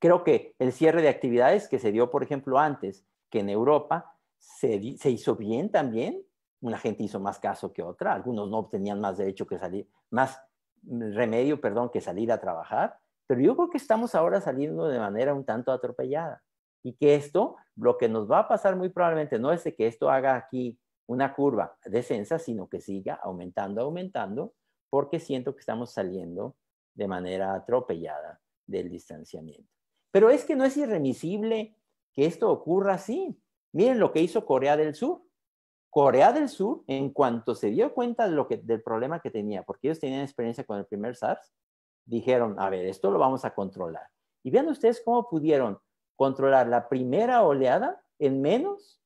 Creo que el cierre de actividades que se dio, por ejemplo, antes que en Europa, se, hizo bien también. Una gente hizo más caso que otra, algunos no tenían más derecho que salir, más remedio, perdón, que salir a trabajar, pero yo creo que estamos ahora saliendo de manera un tanto atropellada y que esto, lo que nos va a pasar muy probablemente no es de que esto haga aquí una curva descensa, sino que siga aumentando, aumentando, porque siento que estamos saliendo de manera atropellada del distanciamiento. Pero es que no es irremisible que esto ocurra así. Miren lo que hizo Corea del Sur. Corea del Sur, en cuanto se dio cuenta lo que, del problema que tenía, porque ellos tenían experiencia con el primer SARS, dijeron, a ver, esto lo vamos a controlar. Y vean ustedes cómo pudieron controlar la primera oleada en menos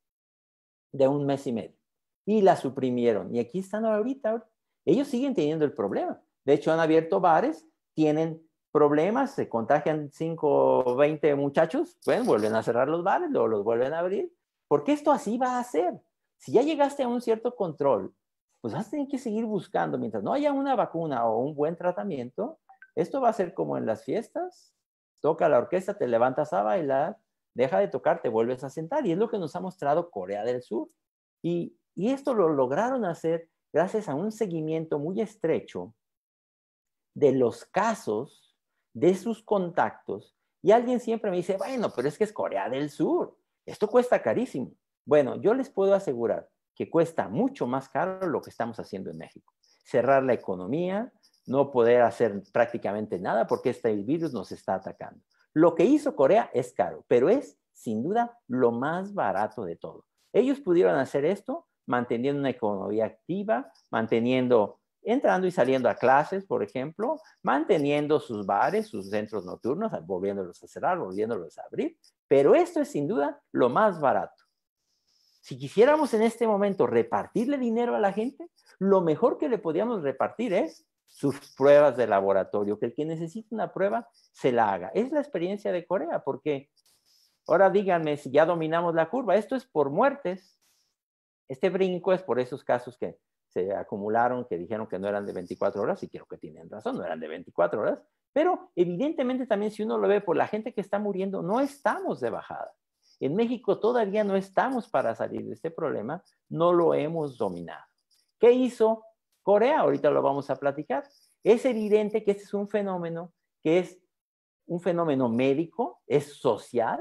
de un mes y medio. Y la suprimieron. Y aquí están ahorita. Ellos siguen teniendo el problema. De hecho, han abierto bares, tienen problemas, se contagian 5 o 20 muchachos, pues vuelven a cerrar los bares, luego los vuelven a abrir, porque esto así va a ser. Si ya llegaste a un cierto control, pues vas a tener que seguir buscando, mientras no haya una vacuna o un buen tratamiento, esto va a ser como en las fiestas, toca la orquesta, te levantas a bailar, deja de tocar, te vuelves a sentar, y es lo que nos ha mostrado Corea del Sur. Y, y esto lo lograron hacer gracias a un seguimiento muy estrecho de los casos de sus contactos y alguien siempre me dice, bueno, pero es que es Corea del Sur, esto cuesta carísimo. Bueno, yo les puedo asegurar que cuesta mucho más caro lo que estamos haciendo en México. Cerrar la economía, no poder hacer prácticamente nada porque este virus nos está atacando. Lo que hizo Corea es caro, pero es sin duda lo más barato de todo. Ellos pudieron hacer esto manteniendo una economía activa, manteniendo entrando y saliendo a clases, por ejemplo, manteniendo sus bares, sus centros nocturnos, volviéndolos a cerrar, volviéndolos a abrir, pero esto es sin duda lo más barato. Si quisiéramos en este momento repartirle dinero a la gente, lo mejor que le podíamos repartir es sus pruebas de laboratorio, que el que necesita una prueba se la haga. Es la experiencia de Corea, porque ahora díganme si ya dominamos la curva, esto es por muertes, este brinco es por esos casos que se acumularon que dijeron que no eran de 24 horas, y creo que tienen razón, no eran de 24 horas, pero evidentemente también si uno lo ve por la gente que está muriendo, no estamos de bajada. En México todavía no estamos para salir de este problema, no lo hemos dominado. ¿Qué hizo Corea? Ahorita lo vamos a platicar. Es evidente que este es un fenómeno que es un fenómeno médico, es social.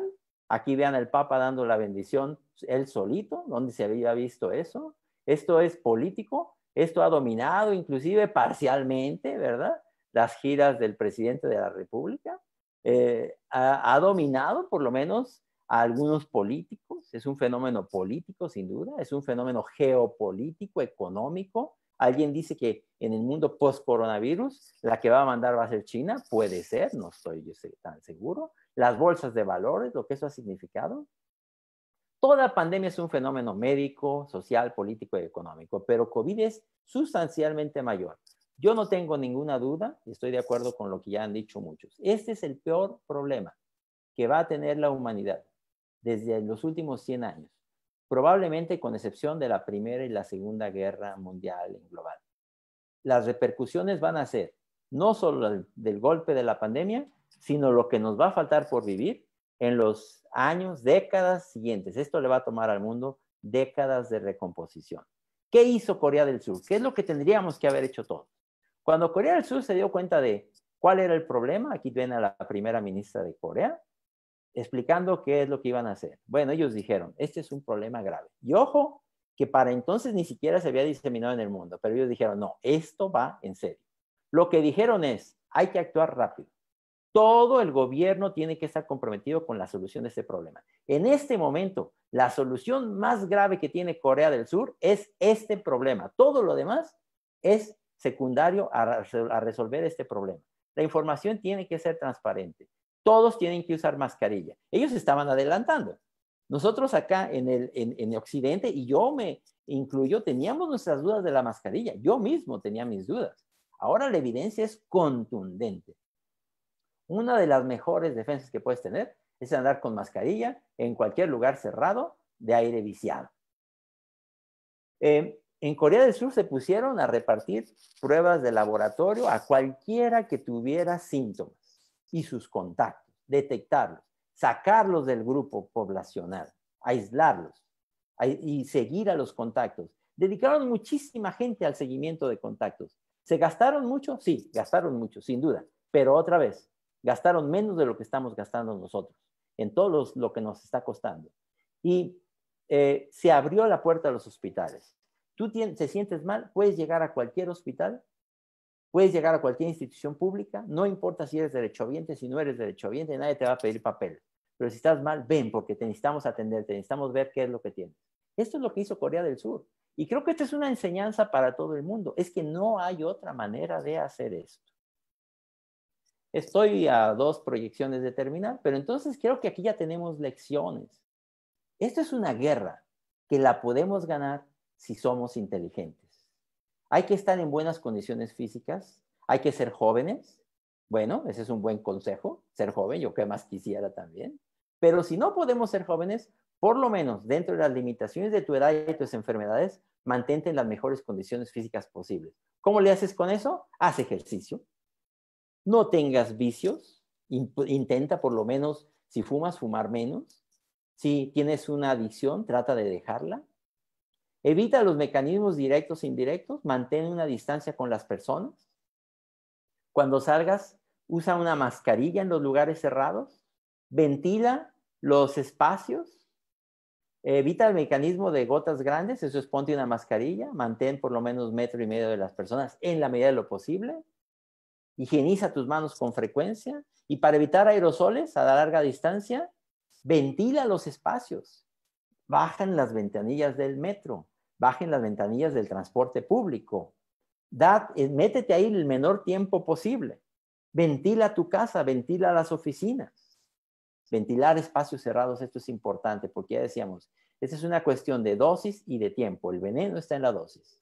Aquí vean al Papa dando la bendición él solito, donde se había visto eso? esto es político, esto ha dominado inclusive parcialmente, ¿verdad? Las giras del presidente de la República. Eh, ha, dominado por lo menos a algunos políticos, es un fenómeno político sin duda, es un fenómeno geopolítico, económico. Alguien dice que en el mundo post-coronavirus la que va a mandar va a ser China, puede ser, no estoy yo tan seguro. Las bolsas de valores, lo que eso ha significado, Toda pandemia es un fenómeno médico, social, político y económico, pero COVID es sustancialmente mayor. Yo no tengo ninguna duda, y estoy de acuerdo con lo que ya han dicho muchos. Este es el peor problema que va a tener la humanidad desde los últimos 100 años, probablemente con excepción de la Primera y la Segunda Guerra Mundial en global. Las repercusiones van a ser no solo del golpe de la pandemia, sino lo que nos va a faltar por vivir en los años, décadas siguientes. Esto le va a tomar al mundo décadas de recomposición. ¿Qué hizo Corea del Sur? ¿Qué es lo que tendríamos que haber hecho todos? Cuando Corea del Sur se dio cuenta de cuál era el problema, aquí viene la primera ministra de Corea explicando qué es lo que iban a hacer. Bueno, ellos dijeron, este es un problema grave. Y ojo, que para entonces ni siquiera se había diseminado en el mundo, pero ellos dijeron, no, esto va en serio. Lo que dijeron es, hay que actuar rápido. Todo el gobierno tiene que estar comprometido con la solución de este problema. En este momento, la solución más grave que tiene Corea del Sur es este problema. Todo lo demás es secundario a, resolver este problema. La información tiene que ser transparente. Todos tienen que usar mascarilla. Ellos estaban adelantando. Nosotros acá en, el, en Occidente, y yo me incluyo, teníamos nuestras dudas de la mascarilla. Yo mismo tenía mis dudas. Ahora la evidencia es contundente. Una de las mejores defensas que puedes tener es andar con mascarilla en cualquier lugar cerrado de aire viciado. Eh, en Corea del Sur se pusieron a repartir pruebas de laboratorio a cualquiera que tuviera síntomas y sus contactos, detectarlos, sacarlos del grupo poblacional, aislarlos y seguir a los contactos. Dedicaron muchísima gente al seguimiento de contactos. ¿Se gastaron mucho? Sí, gastaron mucho, sin duda. Pero otra vez, gastaron menos de lo que estamos gastando nosotros, en todo lo que nos está costando. Y eh, se abrió la puerta a los hospitales. Tú te sientes mal, puedes llegar a cualquier hospital, puedes llegar a cualquier institución pública, no importa si eres derechohabiente, si no eres derechohabiente, nadie te va a pedir papel. Pero si estás mal, ven, porque te necesitamos atender, te necesitamos ver qué es lo que tienes. Esto es lo que hizo Corea del Sur. Y creo que esta es una enseñanza para todo el mundo. Es que no hay otra manera de hacer eso. Estoy a dos proyecciones de terminar, pero entonces creo que aquí ya tenemos lecciones. Esto es una guerra que la podemos ganar si somos inteligentes. Hay que estar en buenas condiciones físicas, hay que ser jóvenes. Bueno, ese es un buen consejo, ser joven, yo qué más quisiera también. Pero si no podemos ser jóvenes, por lo menos dentro de las limitaciones de tu edad y tus enfermedades, mantente en las mejores condiciones físicas posibles. ¿Cómo le haces con eso? Haz ejercicio, no tengas vicios, intenta por lo menos, si fumas, fumar menos. Si tienes una adicción, trata de dejarla. Evita los mecanismos directos e indirectos, mantén una distancia con las personas. Cuando salgas, usa una mascarilla en los lugares cerrados, ventila los espacios, evita el mecanismo de gotas grandes, eso es ponte una mascarilla, mantén por lo menos metro y medio de las personas en la medida de lo posible higieniza tus manos con frecuencia y para evitar aerosoles a la larga distancia, ventila los espacios. Bajan las ventanillas del metro, bajen las ventanillas del transporte público. Eh, métete ahí el menor tiempo posible. Ventila tu casa, ventila las oficinas. Ventilar espacios cerrados, esto es importante porque ya decíamos, esta es una cuestión de dosis y de tiempo. El veneno está en la dosis.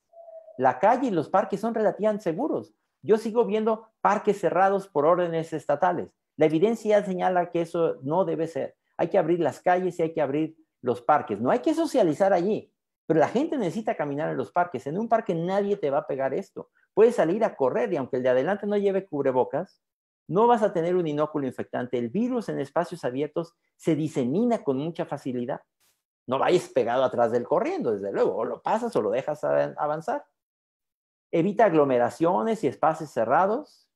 La calle y los parques son relativamente seguros yo sigo viendo parques cerrados por órdenes estatales. La evidencia señala que eso no debe ser. Hay que abrir las calles y hay que abrir los parques. No hay que socializar allí, pero la gente necesita caminar en los parques. En un parque nadie te va a pegar esto. Puedes salir a correr y aunque el de adelante no lleve cubrebocas, no vas a tener un inóculo infectante. El virus en espacios abiertos se disemina con mucha facilidad. No vayas pegado atrás del corriendo, desde luego. O lo pasas o lo dejas avanzar evita aglomeraciones y espacios cerrados.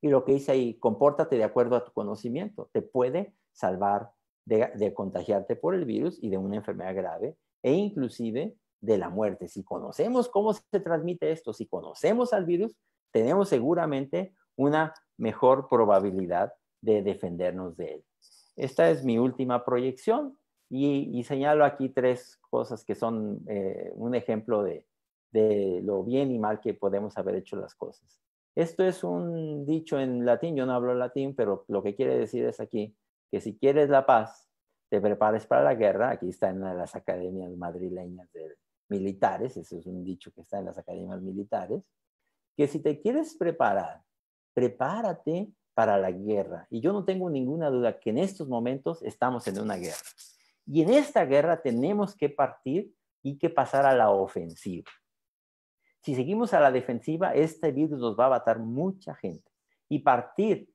Y lo que dice ahí, compórtate de acuerdo a tu conocimiento. Te puede salvar de, contagiarte por el virus y de una enfermedad grave e inclusive de la muerte. Si conocemos cómo se transmite esto, si conocemos al virus, tenemos seguramente una mejor probabilidad de defendernos de él. Esta es mi última proyección y, señalo aquí tres cosas que son eh, un ejemplo de, de lo bien y mal que podemos haber hecho las cosas. Esto es un dicho en latín, yo no hablo latín, pero lo que quiere decir es aquí que si quieres la paz, te prepares para la guerra. Aquí está en las academias madrileñas de militares, ese es un dicho que está en las academias militares, que si te quieres preparar, prepárate para la guerra. Y yo no tengo ninguna duda que en estos momentos estamos en una guerra. Y en esta guerra tenemos que partir y que pasar a la ofensiva. Si seguimos a la defensiva, este virus nos va a matar mucha gente. Y partir,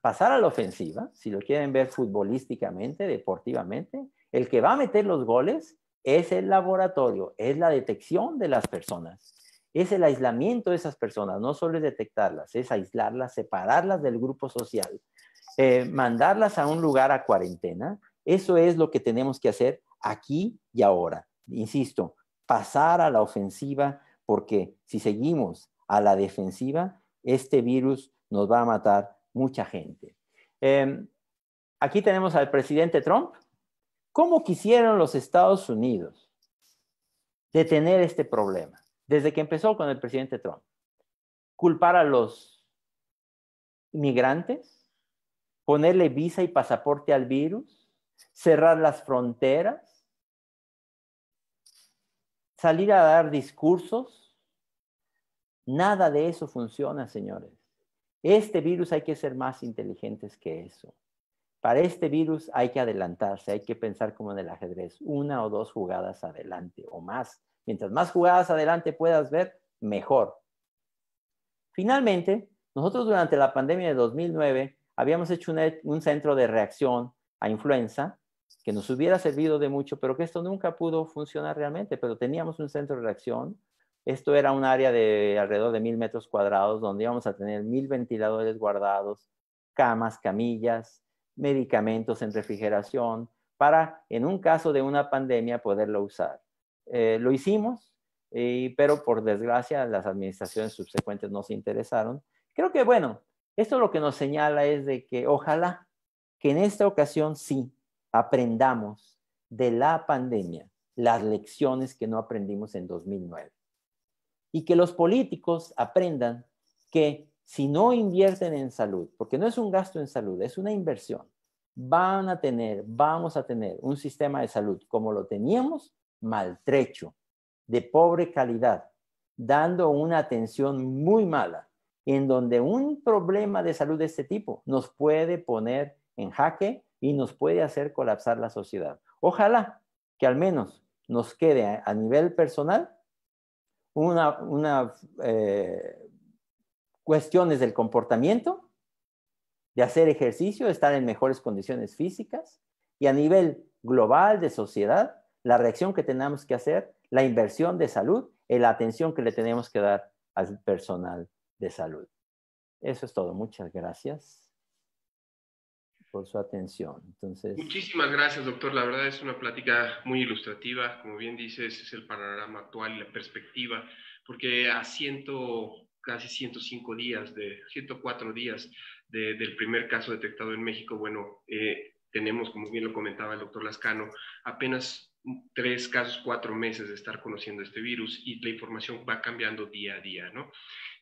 pasar a la ofensiva, si lo quieren ver futbolísticamente, deportivamente, el que va a meter los goles es el laboratorio, es la detección de las personas, es el aislamiento de esas personas, no solo es detectarlas, es aislarlas, separarlas del grupo social, eh, mandarlas a un lugar a cuarentena. Eso es lo que tenemos que hacer aquí y ahora. Insisto, pasar a la ofensiva porque si seguimos a la defensiva, este virus nos va a matar mucha gente. Em, aquí tenemos al presidente Trump. ¿Cómo quisieron los Estados Unidos detener este problema desde que empezó con el presidente Trump? Culpar a los inmigrantes, ponerle visa y pasaporte al virus, cerrar las fronteras, salir a dar discursos, nada de eso funciona, señores. Este virus hay que ser más inteligentes que eso. Para este virus hay que adelantarse, hay que pensar como en el ajedrez, una o dos jugadas adelante o más. Mientras más jugadas adelante puedas ver, mejor. Finalmente, nosotros durante la pandemia de 2009 habíamos hecho un, e, un centro de reacción a influenza que nos hubiera servido de mucho, pero que esto nunca pudo funcionar realmente, pero teníamos un centro de reacción. Esto era un área de alrededor de mil metros cuadrados donde íbamos a tener mil ventiladores guardados, camas, camillas, medicamentos en refrigeración, para en un caso de una pandemia poderlo usar. Eh, lo hicimos, pero por desgracia las administraciones subsecuentes no se interesaron. Creo que bueno, esto lo que nos señala es de que ojalá que en esta ocasión sí aprendamos de la pandemia las lecciones que no aprendimos en 2009. Y que los políticos aprendan que si no invierten en salud, porque no es un gasto en salud, es una inversión, van a tener, vamos a tener un sistema de salud como lo teníamos, maltrecho, de pobre calidad, dando una atención muy mala, en donde un problema de salud de este tipo nos puede poner en jaque y nos puede hacer colapsar la sociedad. Ojalá que al menos nos quede a, nivel personal una, eh, cuestiones del comportamiento, de hacer ejercicio, estar en mejores condiciones físicas y a nivel global de sociedad, la reacción que tenemos que hacer, la inversión de salud y la atención que le tenemos que dar al personal de salud. Eso es todo. Muchas gracias por su atención. Entonces, Muchísimas gracias, doctor. La verdad es una plática muy ilustrativa. Como bien dices, es el panorama actual y la perspectiva, porque a ciento, casi 105 días, de 104 días del primer caso detectado en México, bueno, eh, tenemos, como bien lo comentaba el doctor Lascano, apenas tres casos, cuatro meses de estar conociendo este virus y la información va cambiando día a día, ¿no?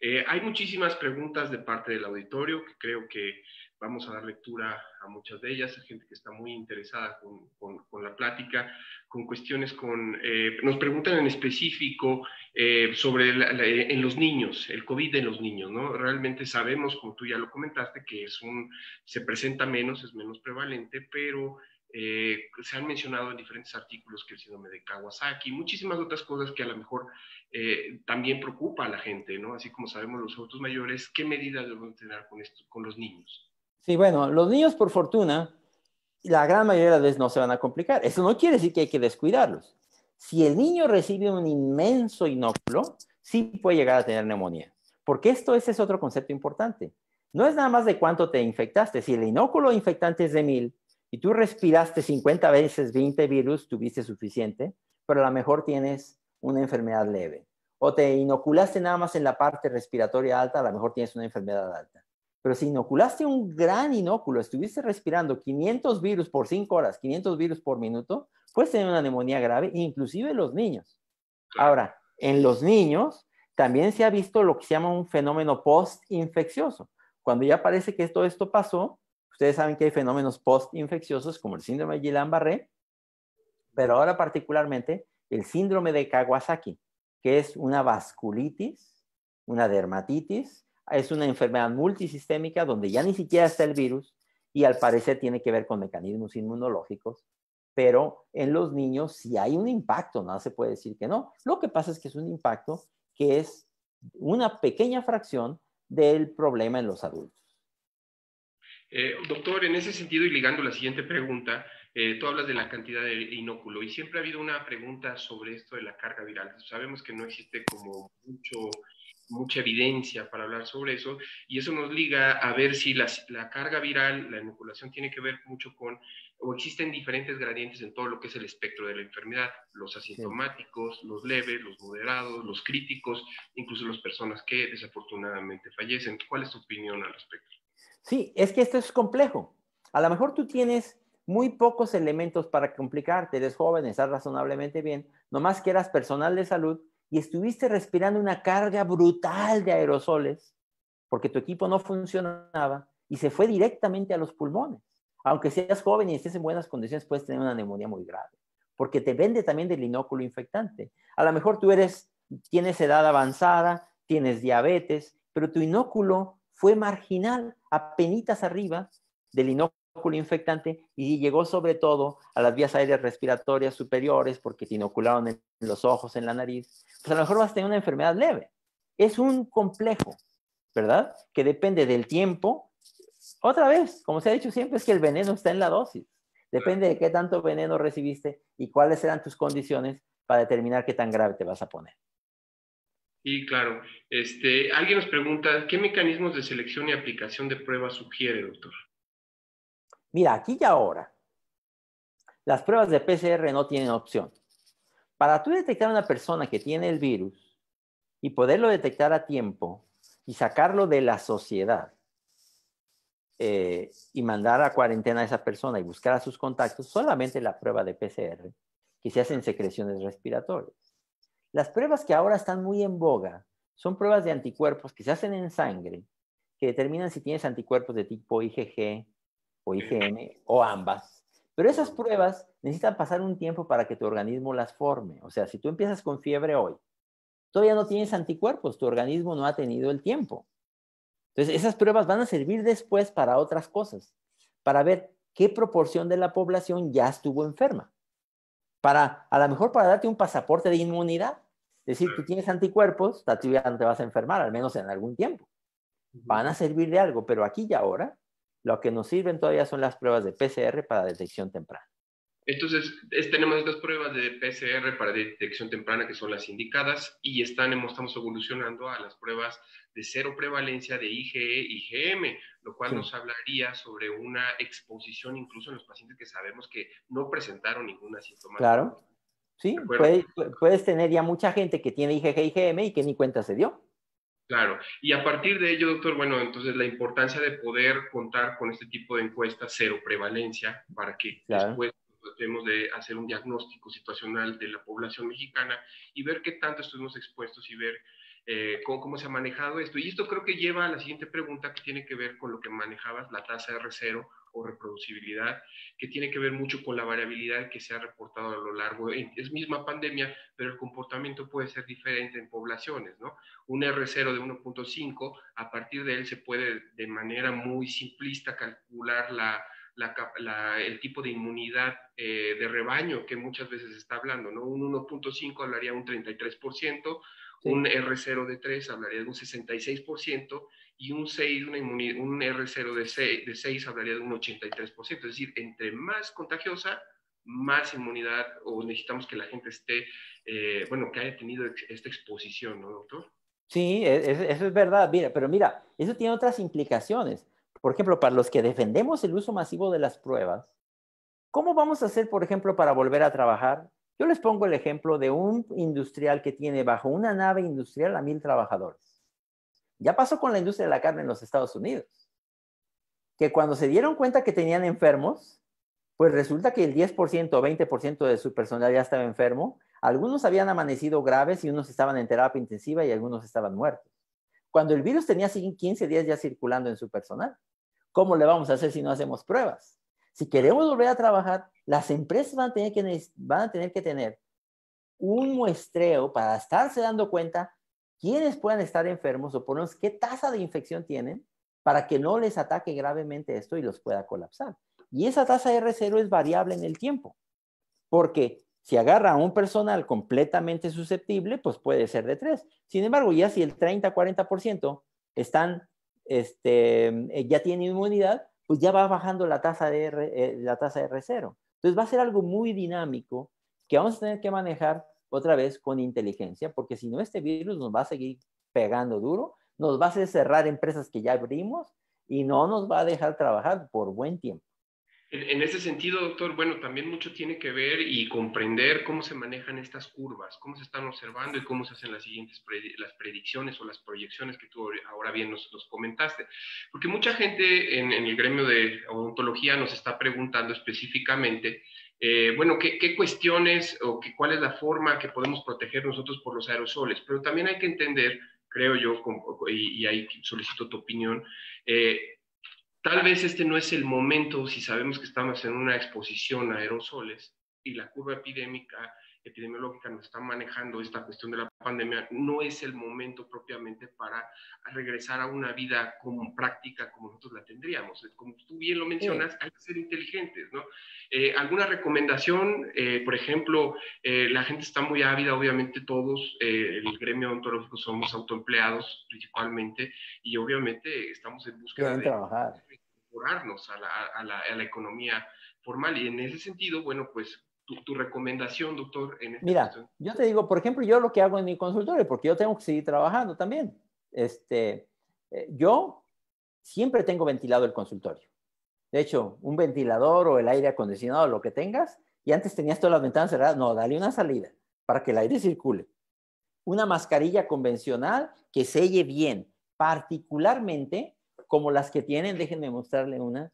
Eh, hay muchísimas preguntas de parte del auditorio que creo que vamos a dar lectura a muchas de ellas, a gente que está muy interesada con, la plática, con cuestiones con... Eh, nos preguntan en específico eh, sobre en los niños, el COVID en los niños, ¿no? Realmente sabemos, como tú ya lo comentaste, que es un, se presenta menos, es menos prevalente, pero eh, se han mencionado en diferentes artículos que el síndrome de Kawasaki, muchísimas otras cosas que a lo mejor también preocupa a la gente, ¿no? Así como sabemos los adultos mayores, ¿qué medidas debemos tener con los niños? Sí, bueno, los niños por fortuna, la gran mayoría de las veces no se van a complicar. Eso no quiere decir que hay que descuidarlos. Si el niño recibe un inmenso inóculo, sí puede llegar a tener neumonía. Porque esto, ese es otro concepto importante. No es nada más de cuánto te infectaste. Si el inóculo infectante es de mil y tú respiraste 50 veces 20 virus, tuviste suficiente, pero a lo mejor tienes una enfermedad leve. O te inoculaste nada más en la parte respiratoria alta, a lo mejor tienes una enfermedad alta. Pero si inoculaste un gran inóculo, estuviste respirando 500 virus por 5 horas, 500 virus por minuto, puedes tener una neumonía grave, inclusive los niños. Ahora, en los niños también se ha visto lo que se llama un fenómeno post-infeccioso. Cuando ya parece que todo esto pasó, ustedes saben que hay fenómenos post-infecciosos como el síndrome de Guillain-Barré, pero ahora particularmente el síndrome de Kawasaki, que es una vasculitis, una dermatitis, es una enfermedad multisistémica donde ya ni siquiera está el virus y al parecer tiene que ver con mecanismos inmunológicos, pero en los niños sí hay un impacto, nada se puede decir que no. Lo que pasa es que es un impacto que es una pequeña fracción del problema en los adultos. Eh, doctor, en ese sentido y ligando la siguiente pregunta, eh, tú hablas de la cantidad de inóculo y siempre ha habido una pregunta sobre esto de la carga viral. Sabemos que no existe como mucho mucha evidencia para hablar sobre eso, y eso nos liga a ver si la, la carga viral, la inoculación, tiene que ver mucho con, o existen diferentes gradientes en todo lo que es el espectro de la enfermedad, los asintomáticos, los leves, los moderados, los críticos, incluso las personas que desafortunadamente fallecen. ¿Cuál es tu opinión al respecto? Sí, es que esto es complejo. A lo mejor tú tienes muy pocos elementos para complicarte, eres joven, estás razonablemente bien, nomás que eras personal de salud y estuviste respirando una carga brutal de aerosoles porque tu equipo no funcionaba y se fue directamente a los pulmones. Aunque seas joven y estés en buenas condiciones, puedes tener una neumonía muy grave, porque te vende también del inóculo infectante. A lo mejor tú eres, tienes edad avanzada, tienes diabetes, pero tu inóculo fue marginal, apenitas arriba del inóculo infectante y llegó sobre todo a las vías aéreas respiratorias superiores porque te inocularon en los ojos, en la nariz, pues a lo mejor vas a tener una enfermedad leve. Es un complejo, ¿verdad? Que depende del tiempo. Otra vez, como se ha dicho siempre, es que el veneno está en la dosis. Depende de qué tanto veneno recibiste y cuáles eran tus condiciones para determinar qué tan grave te vas a poner. Y claro, este, alguien nos pregunta, ¿qué mecanismos de selección y aplicación de pruebas sugiere, doctor? Mira, aquí y ahora, las pruebas de PCR no tienen opción. Para tú detectar a una persona que tiene el virus y poderlo detectar a tiempo y sacarlo de la sociedad eh, y mandar a cuarentena a esa persona y buscar a sus contactos, solamente la prueba de PCR que se hace en secreciones respiratorias. Las pruebas que ahora están muy en boga son pruebas de anticuerpos que se hacen en sangre, que determinan si tienes anticuerpos de tipo IgG, o IgM o ambas. Pero esas pruebas necesitan pasar un tiempo para que tu organismo las forme. O sea, si tú empiezas con fiebre hoy, todavía no tienes anticuerpos, tu organismo no ha tenido el tiempo. Entonces, esas pruebas van a servir después para otras cosas, para ver qué proporción de la población ya estuvo enferma. Para, a lo mejor para darte un pasaporte de inmunidad. Es decir, tú tienes anticuerpos, no te vas a enfermar, al menos en algún tiempo. Van a servir de algo, pero aquí y ahora lo que nos sirven todavía son las pruebas de PCR para detección temprana. Entonces, tenemos estas pruebas de PCR para detección temprana que son las indicadas y están, estamos evolucionando a las pruebas de cero prevalencia de IgE, IgM, lo cual nos hablaría sobre una exposición incluso en los pacientes que sabemos que no presentaron ninguna síntoma. Claro, sí, puedes, tener ya mucha gente que tiene IgG, IgM e y que ni cuenta se dio. Claro, y a partir de ello, doctor, bueno, entonces la importancia de poder contar con este tipo de encuestas cero prevalencia para que después debemos de hacer un diagnóstico situacional de la población mexicana y ver qué tanto estuvimos expuestos y ver eh, cómo, se ha manejado esto. Y esto creo que lleva a la siguiente pregunta que tiene que ver con lo que manejabas, la tasa R0 o reproducibilidad, que tiene que ver mucho con la variabilidad que se ha reportado a lo largo, de, es misma pandemia, pero el comportamiento puede ser diferente en poblaciones, ¿no? Un R0 de 1.5, a partir de él se puede de manera muy simplista calcular la, el tipo de inmunidad eh, de rebaño que muchas veces se está hablando, ¿no? Un 1.5 hablaría un 33%, un R0 de 3 hablaría de un 66% y un 6, un R0 de 6, de 6 hablaría de un 83%. Es decir, entre más contagiosa, más inmunidad o necesitamos que la gente esté, eh, bueno, que haya tenido esta exposición, ¿no, doctor? Sí, e-, eso es verdad. Mira, pero mira, eso tiene otras implicaciones. Por ejemplo, para los que defendemos el uso masivo de las pruebas, ¿cómo vamos a hacer, por ejemplo, para volver a trabajar yo les pongo el ejemplo de un industrial que tiene bajo una nave industrial a mil trabajadores. Ya pasó con la industria de la carne en los Estados Unidos, que cuando se dieron cuenta que tenían enfermos, pues resulta que el 10% o 20% de su personal ya estaba enfermo. Algunos habían amanecido graves y unos estaban en terapia intensiva y algunos estaban muertos. Cuando el virus tenía 15 días ya circulando en su personal, ¿cómo le vamos a hacer si no hacemos pruebas? si queremos volver a trabajar, las empresas van a tener que, van a tener, que tener un muestreo para estarse dando cuenta quiénes puedan estar enfermos o por lo menos qué tasa de infección tienen para que no les ataque gravemente esto y los pueda colapsar. Y esa tasa R0 es variable en el tiempo, porque si agarra a un personal completamente susceptible, pues puede ser de 3. Sin embargo, ya si el 30-40% están, este, eh, ya tienen inmunidad, pues ya va bajando la tasa de, R, eh, la tasa de R0. Entonces va a ser algo muy dinámico que vamos a tener que manejar otra vez con inteligencia, porque si no, este virus nos va a seguir pegando duro, nos va a hacer cerrar empresas que ya abrimos y no nos va a dejar trabajar por buen tiempo. En, ese sentido, doctor, bueno, también mucho tiene que ver y comprender cómo se manejan estas curvas, cómo se están observando y cómo se hacen las siguientes las predicciones o las proyecciones que tú ahora bien nos, comentaste. Porque mucha gente en, el gremio de odontología nos está preguntando específicamente, eh, bueno, ¿qué, cuestiones o qué cuál es la forma que podemos proteger nosotros por los aerosoles, pero también hay que entender creo yo, y, ahí solicito tu opinión, eh, Tal vez este no es el momento si sabemos que estamos en una exposición a aerosoles y la curva epidémica, epidemiológica nos está manejando esta cuestión de la pandemia no es el momento propiamente para regresar a una vida como práctica como nosotros la tendríamos. Como tú bien lo mencionas, hay que ser inteligentes, ¿no? Eh, ¿Alguna recomendación? Eh, por ejemplo, eh, la gente está muy ávida, obviamente todos, el gremio ontológico somos autoempleados principalmente y obviamente estamos en búsqueda de incorporarnos a, la, a la economía formal y en ese sentido, bueno, pues tu, recomendación, doctor? En esta Mira, yo te digo, por ejemplo, yo lo que hago en mi consultorio, porque yo tengo que seguir trabajando también. Este, eh, yo siempre tengo ventilado el consultorio. De hecho, un ventilador o el aire acondicionado, lo que tengas, y antes tenías todas las ventanas cerradas, no, dale una salida para que el aire circule. Una mascarilla convencional que selle bien, particularmente como las que tienen, déjenme mostrarle una,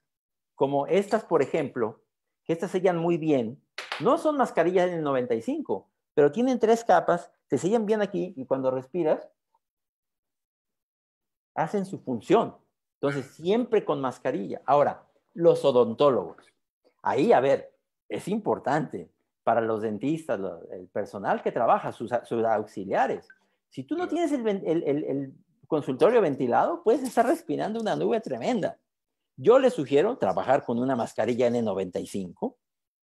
como estas, por ejemplo, que estas sellan muy bien, no son mascarillas n 95, pero tienen tres capas, te sellan bien aquí y cuando respiras, hacen su función. Entonces, siempre con mascarilla. Ahora, los odontólogos. Ahí, a ver, es importante para los dentistas, el personal que trabaja, sus, auxiliares. Si tú no tienes el, el consultorio ventilado, puedes estar respirando una nube tremenda. Yo les sugiero trabajar con una mascarilla N95,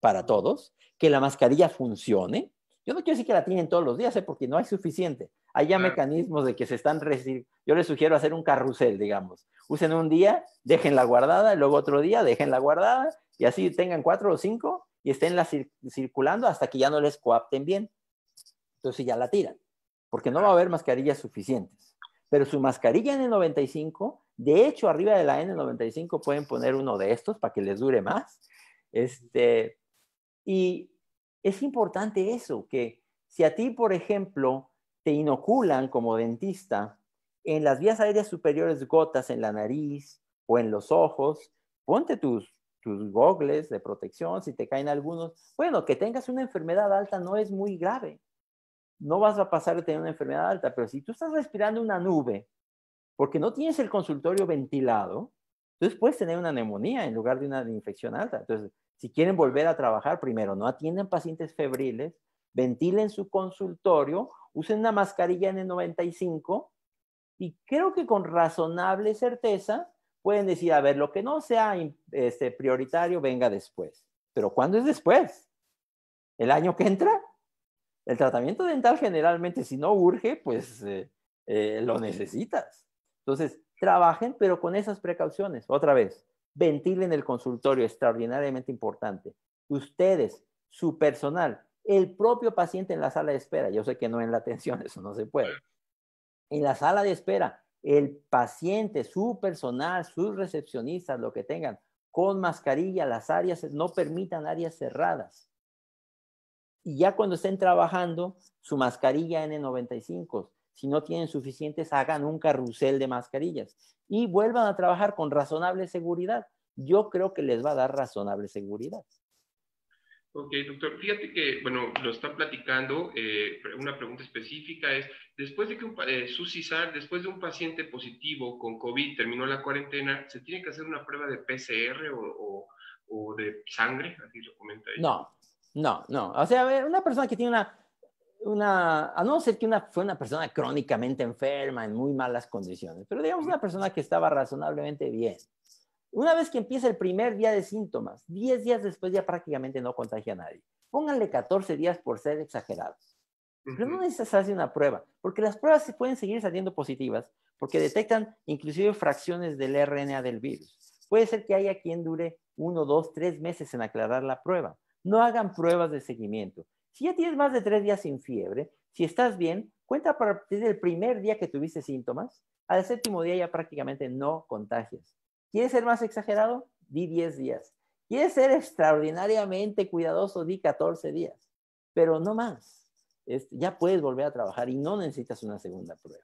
para todos, que la mascarilla funcione. Yo no quiero decir que la tienen todos los días, ¿eh? porque no hay suficiente. Hay ya mecanismos de que se están... Yo les sugiero hacer un carrusel, digamos. Usen un día, déjenla guardada, luego otro día, déjenla guardada, y así tengan cuatro o cinco y esténla circulando hasta que ya no les coapten bien. Entonces ya la tiran, porque no va a haber mascarillas suficientes. Pero su mascarilla N95, de hecho, arriba de la N95 pueden poner uno de estos para que les dure más. Este, y es importante eso, que si a ti, por ejemplo, te inoculan como dentista en las vías aéreas superiores gotas en la nariz o en los ojos, ponte tus, tus gogles de protección, si te caen algunos. Bueno, que tengas una enfermedad alta no es muy grave. No vas a pasar de tener una enfermedad alta, pero si tú estás respirando una nube porque no tienes el consultorio ventilado, entonces puedes tener una neumonía en lugar de una infección alta. Entonces, si quieren volver a trabajar, primero, no atiendan pacientes febriles, ventilen su consultorio, usen una mascarilla N95 y creo que con razonable certeza pueden decir, a ver, lo que no sea este, prioritario venga después. Pero ¿cuándo es después? ¿El año que entra? El tratamiento dental generalmente, si no urge, pues eh, eh, lo necesitas. Entonces, trabajen, pero con esas precauciones. Otra vez, ventile en el consultorio, extraordinariamente importante. Ustedes, su personal, el propio paciente en la sala de espera, yo sé que no en la atención, eso no se puede. En la sala de espera, el paciente, su personal, sus recepcionistas, lo que tengan, con mascarilla, las áreas, no permitan áreas cerradas. Y ya cuando estén trabajando, su mascarilla N95, si no tienen suficientes, hagan un carrusel de mascarillas y vuelvan a trabajar con razonable seguridad. Yo creo que les va a dar razonable seguridad. Ok, doctor, fíjate que, bueno, lo están platicando, eh, una pregunta específica es, después de que un, eh, después de un paciente positivo con COVID terminó la cuarentena, ¿se tiene que hacer una prueba de PCR o, o, o de sangre? Así lo comenta ella. No, no, no. O sea, a ver, una persona que tiene una una, a no ser que una, fue una persona crónicamente enferma, en muy malas condiciones, pero digamos una persona que estaba razonablemente bien. Una vez que empieza el primer día de síntomas, 10 días después ya prácticamente no contagia a nadie. Pónganle 14 días por ser exagerados. Pero no necesitas hacer una prueba, porque las pruebas se pueden seguir saliendo positivas, porque detectan inclusive fracciones del RNA del virus. Puede ser que haya quien dure uno, dos, tres meses en aclarar la prueba. No hagan pruebas de seguimiento. Si ya tienes más de tres días sin fiebre, si estás bien, cuenta a el del primer día que tuviste síntomas, al séptimo día ya prácticamente no contagias. ¿Quieres ser más exagerado? Di 10 días. ¿Quieres ser extraordinariamente cuidadoso? Di 14 días. Pero no más. Este, ya puedes volver a trabajar y no necesitas una segunda prueba.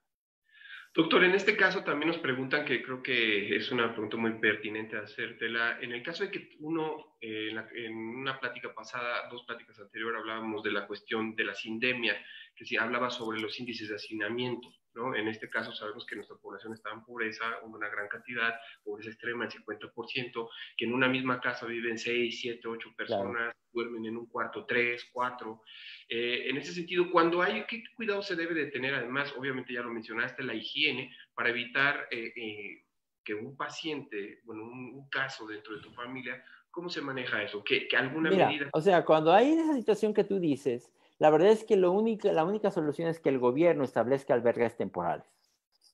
Doctor, en este caso también nos preguntan, que creo que es una pregunta muy pertinente hacértela, en el caso de que uno, eh, en, una plática pasada, dos pláticas anteriores, hablábamos de la cuestión de la sindemia, que se hablaba sobre los índices de hacinamiento. En este caso sabemos que nuestra población está en pobreza, una gran cantidad, pobreza extrema, el 50%, que en una misma casa viven 6, 7, 8 personas, duermen en un cuarto 3, 4. Eh, en ese sentido, cuando hay, ¿qué cuidado se debe de tener? Además, obviamente ya lo mencionaste, la higiene, para evitar eh, eh, que un paciente, bueno, un, caso dentro de tu familia, ¿cómo se maneja eso? ¿Que, alguna medida... O sea, cuando hay esa situación que tú dices, la verdad es que la única solución es que el gobierno establezca albergues temporales.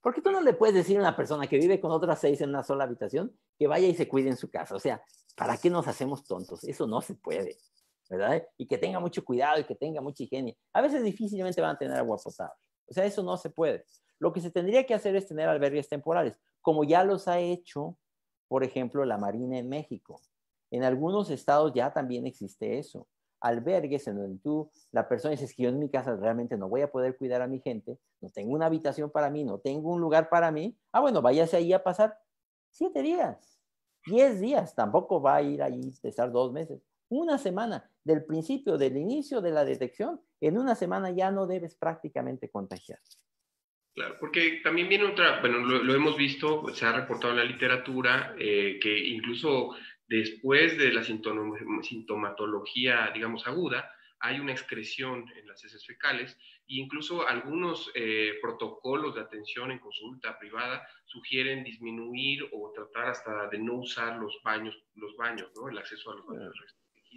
Porque tú no le puedes decir a una persona que vive con otras seis en una sola habitación que vaya y se cuide en su casa. O sea, ¿para qué nos hacemos tontos? Eso no se puede, ¿verdad? Y que tenga mucho cuidado y que tenga mucha higiene. A veces difícilmente van a tener agua potable. O sea, eso no se puede. Lo que se tendría que hacer es tener albergues temporales, como ya los ha hecho, por ejemplo, la Marina en México. En algunos estados ya también existe eso albergues en donde tú, la persona dices que yo en mi casa realmente no voy a poder cuidar a mi gente, no tengo una habitación para mí, no tengo un lugar para mí, ah, bueno, váyase ahí a pasar siete días, diez días, tampoco va a ir ahí a estar dos meses, una semana, del principio, del inicio de la detección, en una semana ya no debes prácticamente contagiar. Claro, porque también viene otra, bueno, lo, hemos visto, se ha reportado en la literatura, eh, que incluso Después de la sintomatología, digamos, aguda, hay una excreción en las heces fecales e incluso algunos eh, protocolos de atención en consulta privada sugieren disminuir o tratar hasta de no usar los baños, los baños, ¿no? El acceso a los baños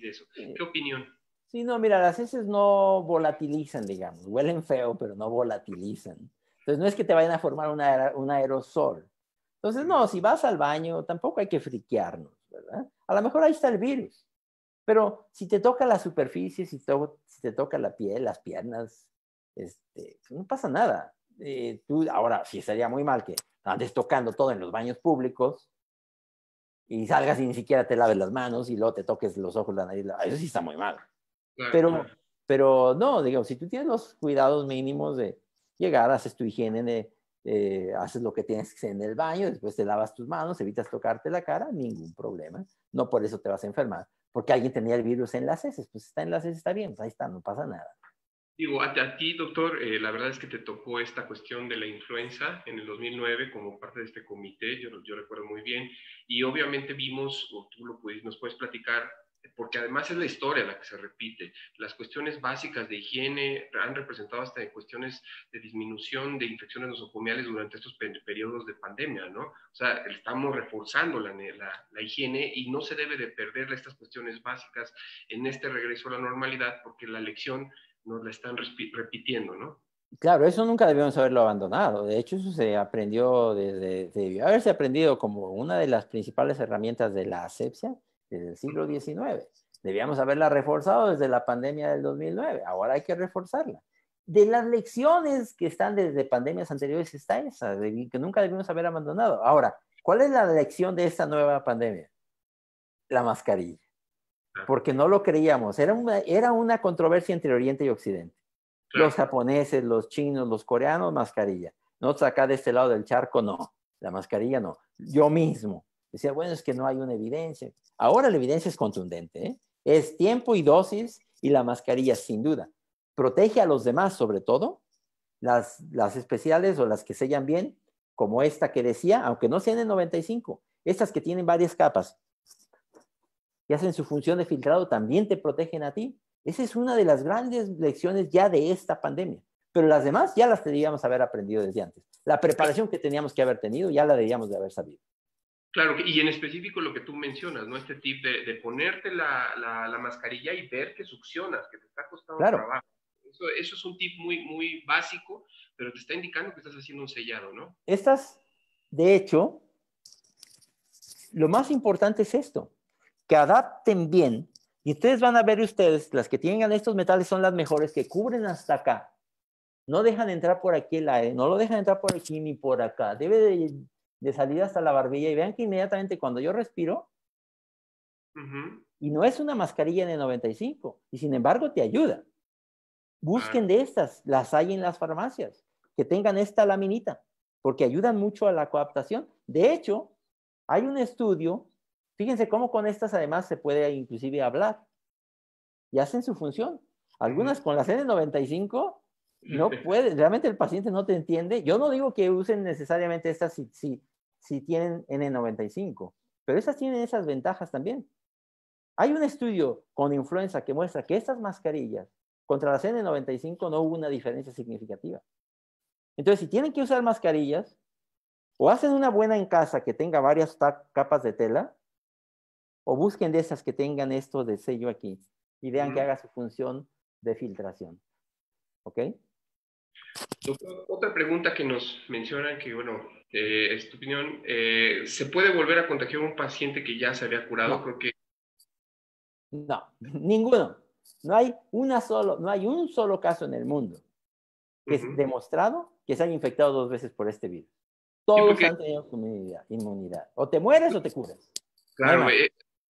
eso. ¿Qué opinión? Sí, no, mira, las heces no volatilizan, digamos, huelen feo, pero no volatilizan. Entonces, no es que te vayan a formar un aerosol. Entonces, no, si vas al baño, tampoco hay que friquearnos. A lo mejor ahí está el virus, pero si te toca la superficie, si, te toca la piel, las piernas, este, pues no pasa nada. Eh, tú, ahora, sí estaría muy mal que andes tocando todo en los baños públicos y salgas y ni siquiera te laves las manos y luego te toques los ojos, la nariz, eso sí está muy mal. pero, pero no, digamos, si tú tienes los cuidados mínimos de llegar, haces tu higiene de eh, haces lo que tienes que hacer en el baño, después te lavas tus manos, evitas tocarte la cara, ningún problema. No por eso te vas a enfermar, porque alguien tenía el virus en las heces, pues está en las heces, está bien, pues ahí está, no pasa nada. Digo, a, ti, doctor, eh, la verdad es que te tocó esta cuestión de la influenza en el 2009 como parte de este comité, yo, yo recuerdo muy bien, y obviamente vimos, o tú lo puedes, nos puedes platicar porque además es la historia la que se repite. Las cuestiones básicas de higiene han representado hasta cuestiones de disminución de infecciones nosocomiales durante estos periodos de pandemia, ¿no? O sea, estamos reforzando la, la, higiene y no se debe de perder estas cuestiones básicas en este regreso a la normalidad porque la lección nos la están repitiendo, ¿no? Claro, eso nunca debíamos haberlo abandonado. De hecho, eso se aprendió desde, debió haberse aprendido como una de las principales herramientas de la asepsia desde el siglo XIX. Debíamos haberla reforzado desde la pandemia del 2009. Ahora hay que reforzarla. De las lecciones que están desde pandemias anteriores está esa, que nunca debimos haber abandonado. Ahora, ¿cuál es la lección de esta nueva pandemia? La mascarilla. Porque no lo creíamos. Era una, era una controversia entre Oriente y Occidente. Los japoneses, los chinos, los coreanos, mascarilla. Nosotros acá de este lado del charco, no. La mascarilla no. Yo mismo Decía, bueno, es que no hay una evidencia. Ahora la evidencia es contundente. ¿eh? Es tiempo y dosis y la mascarilla, sin duda. Protege a los demás, sobre todo, las, las especiales o las que sellan bien, como esta que decía, aunque no sean de 95, estas que tienen varias capas y hacen su función de filtrado, también te protegen a ti. Esa es una de las grandes lecciones ya de esta pandemia. Pero las demás ya las deberíamos haber aprendido desde antes. La preparación que teníamos que haber tenido ya la deberíamos de haber sabido. Claro, y en específico lo que tú mencionas, ¿no? Este tip de, ponerte la, mascarilla y ver que succionas, que te está costando trabajo. Eso, es un tip muy, muy básico, pero te está indicando que estás haciendo un sellado, ¿no? Estas, de hecho, lo más importante es esto, que adapten bien. Y ustedes van a ver ustedes, las que tengan estos metales son las mejores, que cubren hasta acá. No dejan entrar por aquí el no lo dejan entrar por aquí ni por acá. Debe de de salida hasta la barbilla y vean que inmediatamente cuando yo respiro, y no es una mascarilla n 95, y sin embargo te ayuda. Busquen de estas, las hay en las farmacias, que tengan esta laminita, porque ayudan mucho a la coaptación. De hecho, hay un estudio, fíjense cómo con estas además se puede inclusive hablar, y hacen su función. Algunas con las N95 no puede, realmente el paciente no te entiende. Yo no digo que usen necesariamente estas si, si tienen N95. Pero esas tienen esas ventajas también. Hay un estudio con influenza que muestra que estas mascarillas contra las N95 no hubo una diferencia significativa. Entonces, si tienen que usar mascarillas, o hacen una buena en casa que tenga varias capas de tela, o busquen de esas que tengan esto de sello aquí y vean que haga su función de filtración. ¿Ok? Otra pregunta que nos mencionan que, bueno, eh, es tu opinión, eh, ¿se puede volver a contagiar un paciente que ya se había curado? No. ninguno. No hay, una solo, no hay un solo caso en el mundo que es demostrado que se haya infectado dos veces por este virus. Todos han tenido inmunidad, inmunidad. O te mueres o te curas. Claro, eh,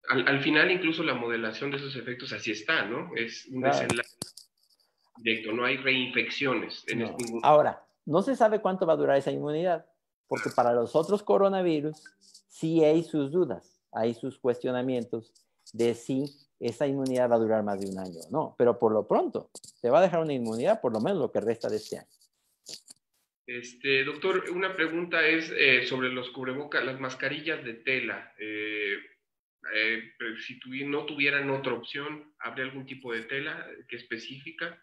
al, final incluso la modelación de esos efectos así está, ¿no? Es un desenlace directo, no hay reinfecciones. En Ahora, no se sabe cuánto va a durar esa inmunidad. Porque para los otros coronavirus sí hay sus dudas, hay sus cuestionamientos de si esa inmunidad va a durar más de un año o no. Pero por lo pronto, te va a dejar una inmunidad por lo menos lo que resta de este año. Este, doctor, una pregunta es eh, sobre los cubrebocas, las mascarillas de tela. Eh, eh, si no tuvieran otra opción, ¿habría algún tipo de tela que específica?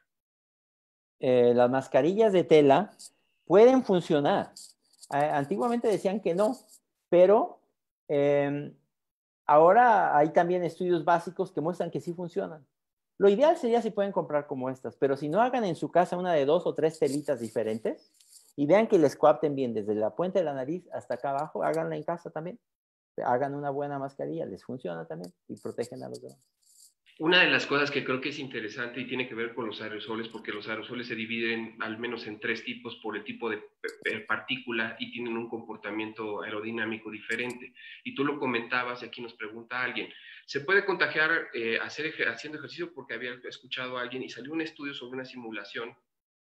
las mascarillas de tela pueden funcionar, eh, antiguamente decían que no, pero em, ahora hay también estudios básicos que muestran que sí funcionan. Lo ideal sería si pueden comprar como estas, pero si no hagan en su casa una de dos o tres telitas diferentes y vean que les coapten bien desde la puente de la nariz hasta acá abajo, háganla en casa también. Hagan una buena mascarilla, les funciona también y protegen a los demás. Una de las cosas que creo que es interesante y tiene que ver con los aerosoles, porque los aerosoles se dividen al menos en tres tipos por el tipo de eh, partícula y tienen un comportamiento aerodinámico diferente. Y tú lo comentabas y aquí nos pregunta alguien, ¿se puede contagiar eh, haciendo ejercicio? Porque había escuchado a alguien y salió un estudio sobre una simulación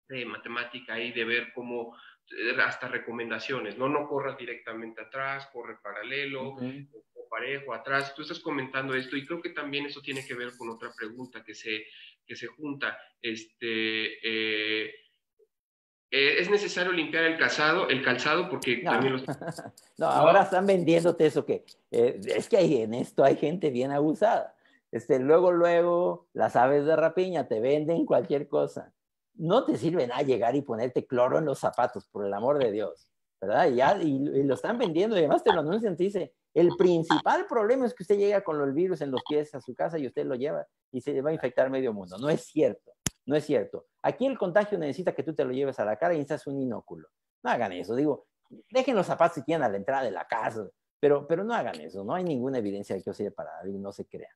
de matemática y de ver cómo eh, hasta recomendaciones, no no corras directamente atrás, corre paralelo, parejo, atrás. Tú estás comentando esto y creo que también eso tiene que ver con otra pregunta que se, que se junta. Este, eh, eh, ¿Es necesario limpiar el calzado, el calzado? Porque también no, ahora están vendiéndote eso que... Eh, es que en esto hay gente bien abusada. Este, luego, luego, las aves de rapiña te venden cualquier cosa. No te sirven a llegar y ponerte cloro en los zapatos, por el amor de Dios. ¿Verdad? Y, ya, y, y lo están vendiendo y además te lo anuncian, te dice, el principal problema es que usted llega con los virus en los pies a su casa y usted lo lleva y se va a infectar medio mundo. No es cierto, no es cierto. Aquí el contagio necesita que tú te lo lleves a la cara y necesitas un inóculo. No hagan eso, digo, dejen los zapatos si tienen a la entrada de la casa, pero, pero no hagan eso, no hay ninguna evidencia de que os sirva para y no se crean.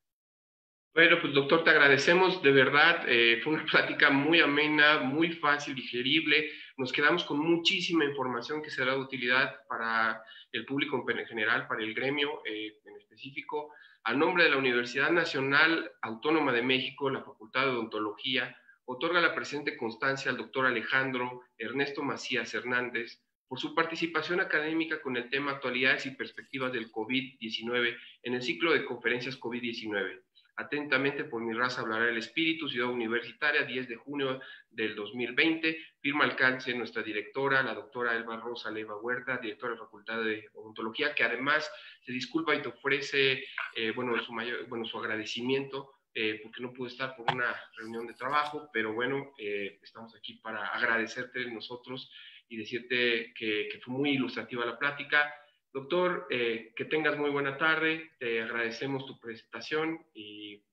Bueno, pues doctor, te agradecemos de verdad. Eh, fue una plática muy amena, muy fácil, digerible. Nos quedamos con muchísima información que será de utilidad para el público en general, para el gremio eh, en específico. A nombre de la Universidad Nacional Autónoma de México, la Facultad de Odontología, otorga la presente constancia al doctor Alejandro Ernesto Macías Hernández por su participación académica con el tema Actualidades y Perspectivas del COVID-19 en el ciclo de conferencias COVID-19 Atentamente por mi raza hablará el espíritu, Ciudad Universitaria, 10 de junio del 2020. Firma alcance nuestra directora, la doctora Elba Rosa Leiva Huerta, directora de la Facultad de Odontología, que además se disculpa y te ofrece, eh, bueno, su mayor, bueno, su agradecimiento eh, porque no pude estar por una reunión de trabajo, pero bueno, eh, estamos aquí para agradecerte nosotros y decirte que, que fue muy ilustrativa la plática Doctor, eh, que tengas muy buena tarde, te agradecemos tu presentación y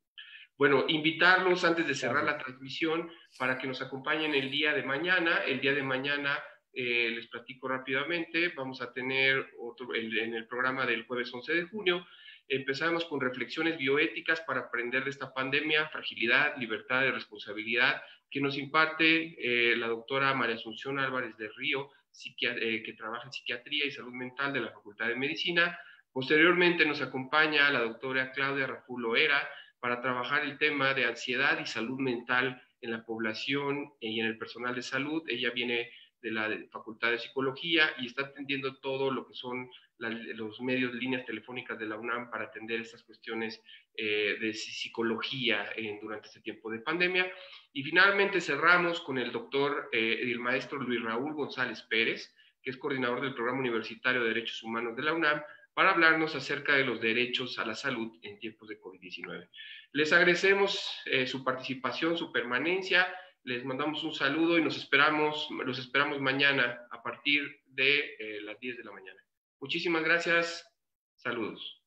bueno, invitarlos antes de cerrar la transmisión para que nos acompañen el día de mañana. El día de mañana eh, les platico rápidamente, vamos a tener otro en el programa del jueves 11 de junio. Empezamos con reflexiones bioéticas para aprender de esta pandemia, fragilidad, libertad y responsabilidad, que nos imparte eh, la doctora María Asunción Álvarez de Río, eh, que trabaja en psiquiatría y salud mental de la Facultad de Medicina. Posteriormente nos acompaña la doctora Claudia Rafulo Era para trabajar el tema de ansiedad y salud mental en la población y en el personal de salud. Ella viene de la Facultad de Psicología y está atendiendo todo lo que son los medios, líneas telefónicas de la UNAM para atender estas cuestiones eh, de psicología eh, durante este tiempo de pandemia. Y finalmente cerramos con el doctor y eh, el maestro Luis Raúl González Pérez, que es coordinador del Programa Universitario de Derechos Humanos de la UNAM, para hablarnos acerca de los derechos a la salud en tiempos de COVID-19. Les agradecemos su participación, su permanencia, les mandamos un saludo y nos esperamos, los esperamos mañana a partir de las 10 de la mañana. Muchísimas gracias. Saludos.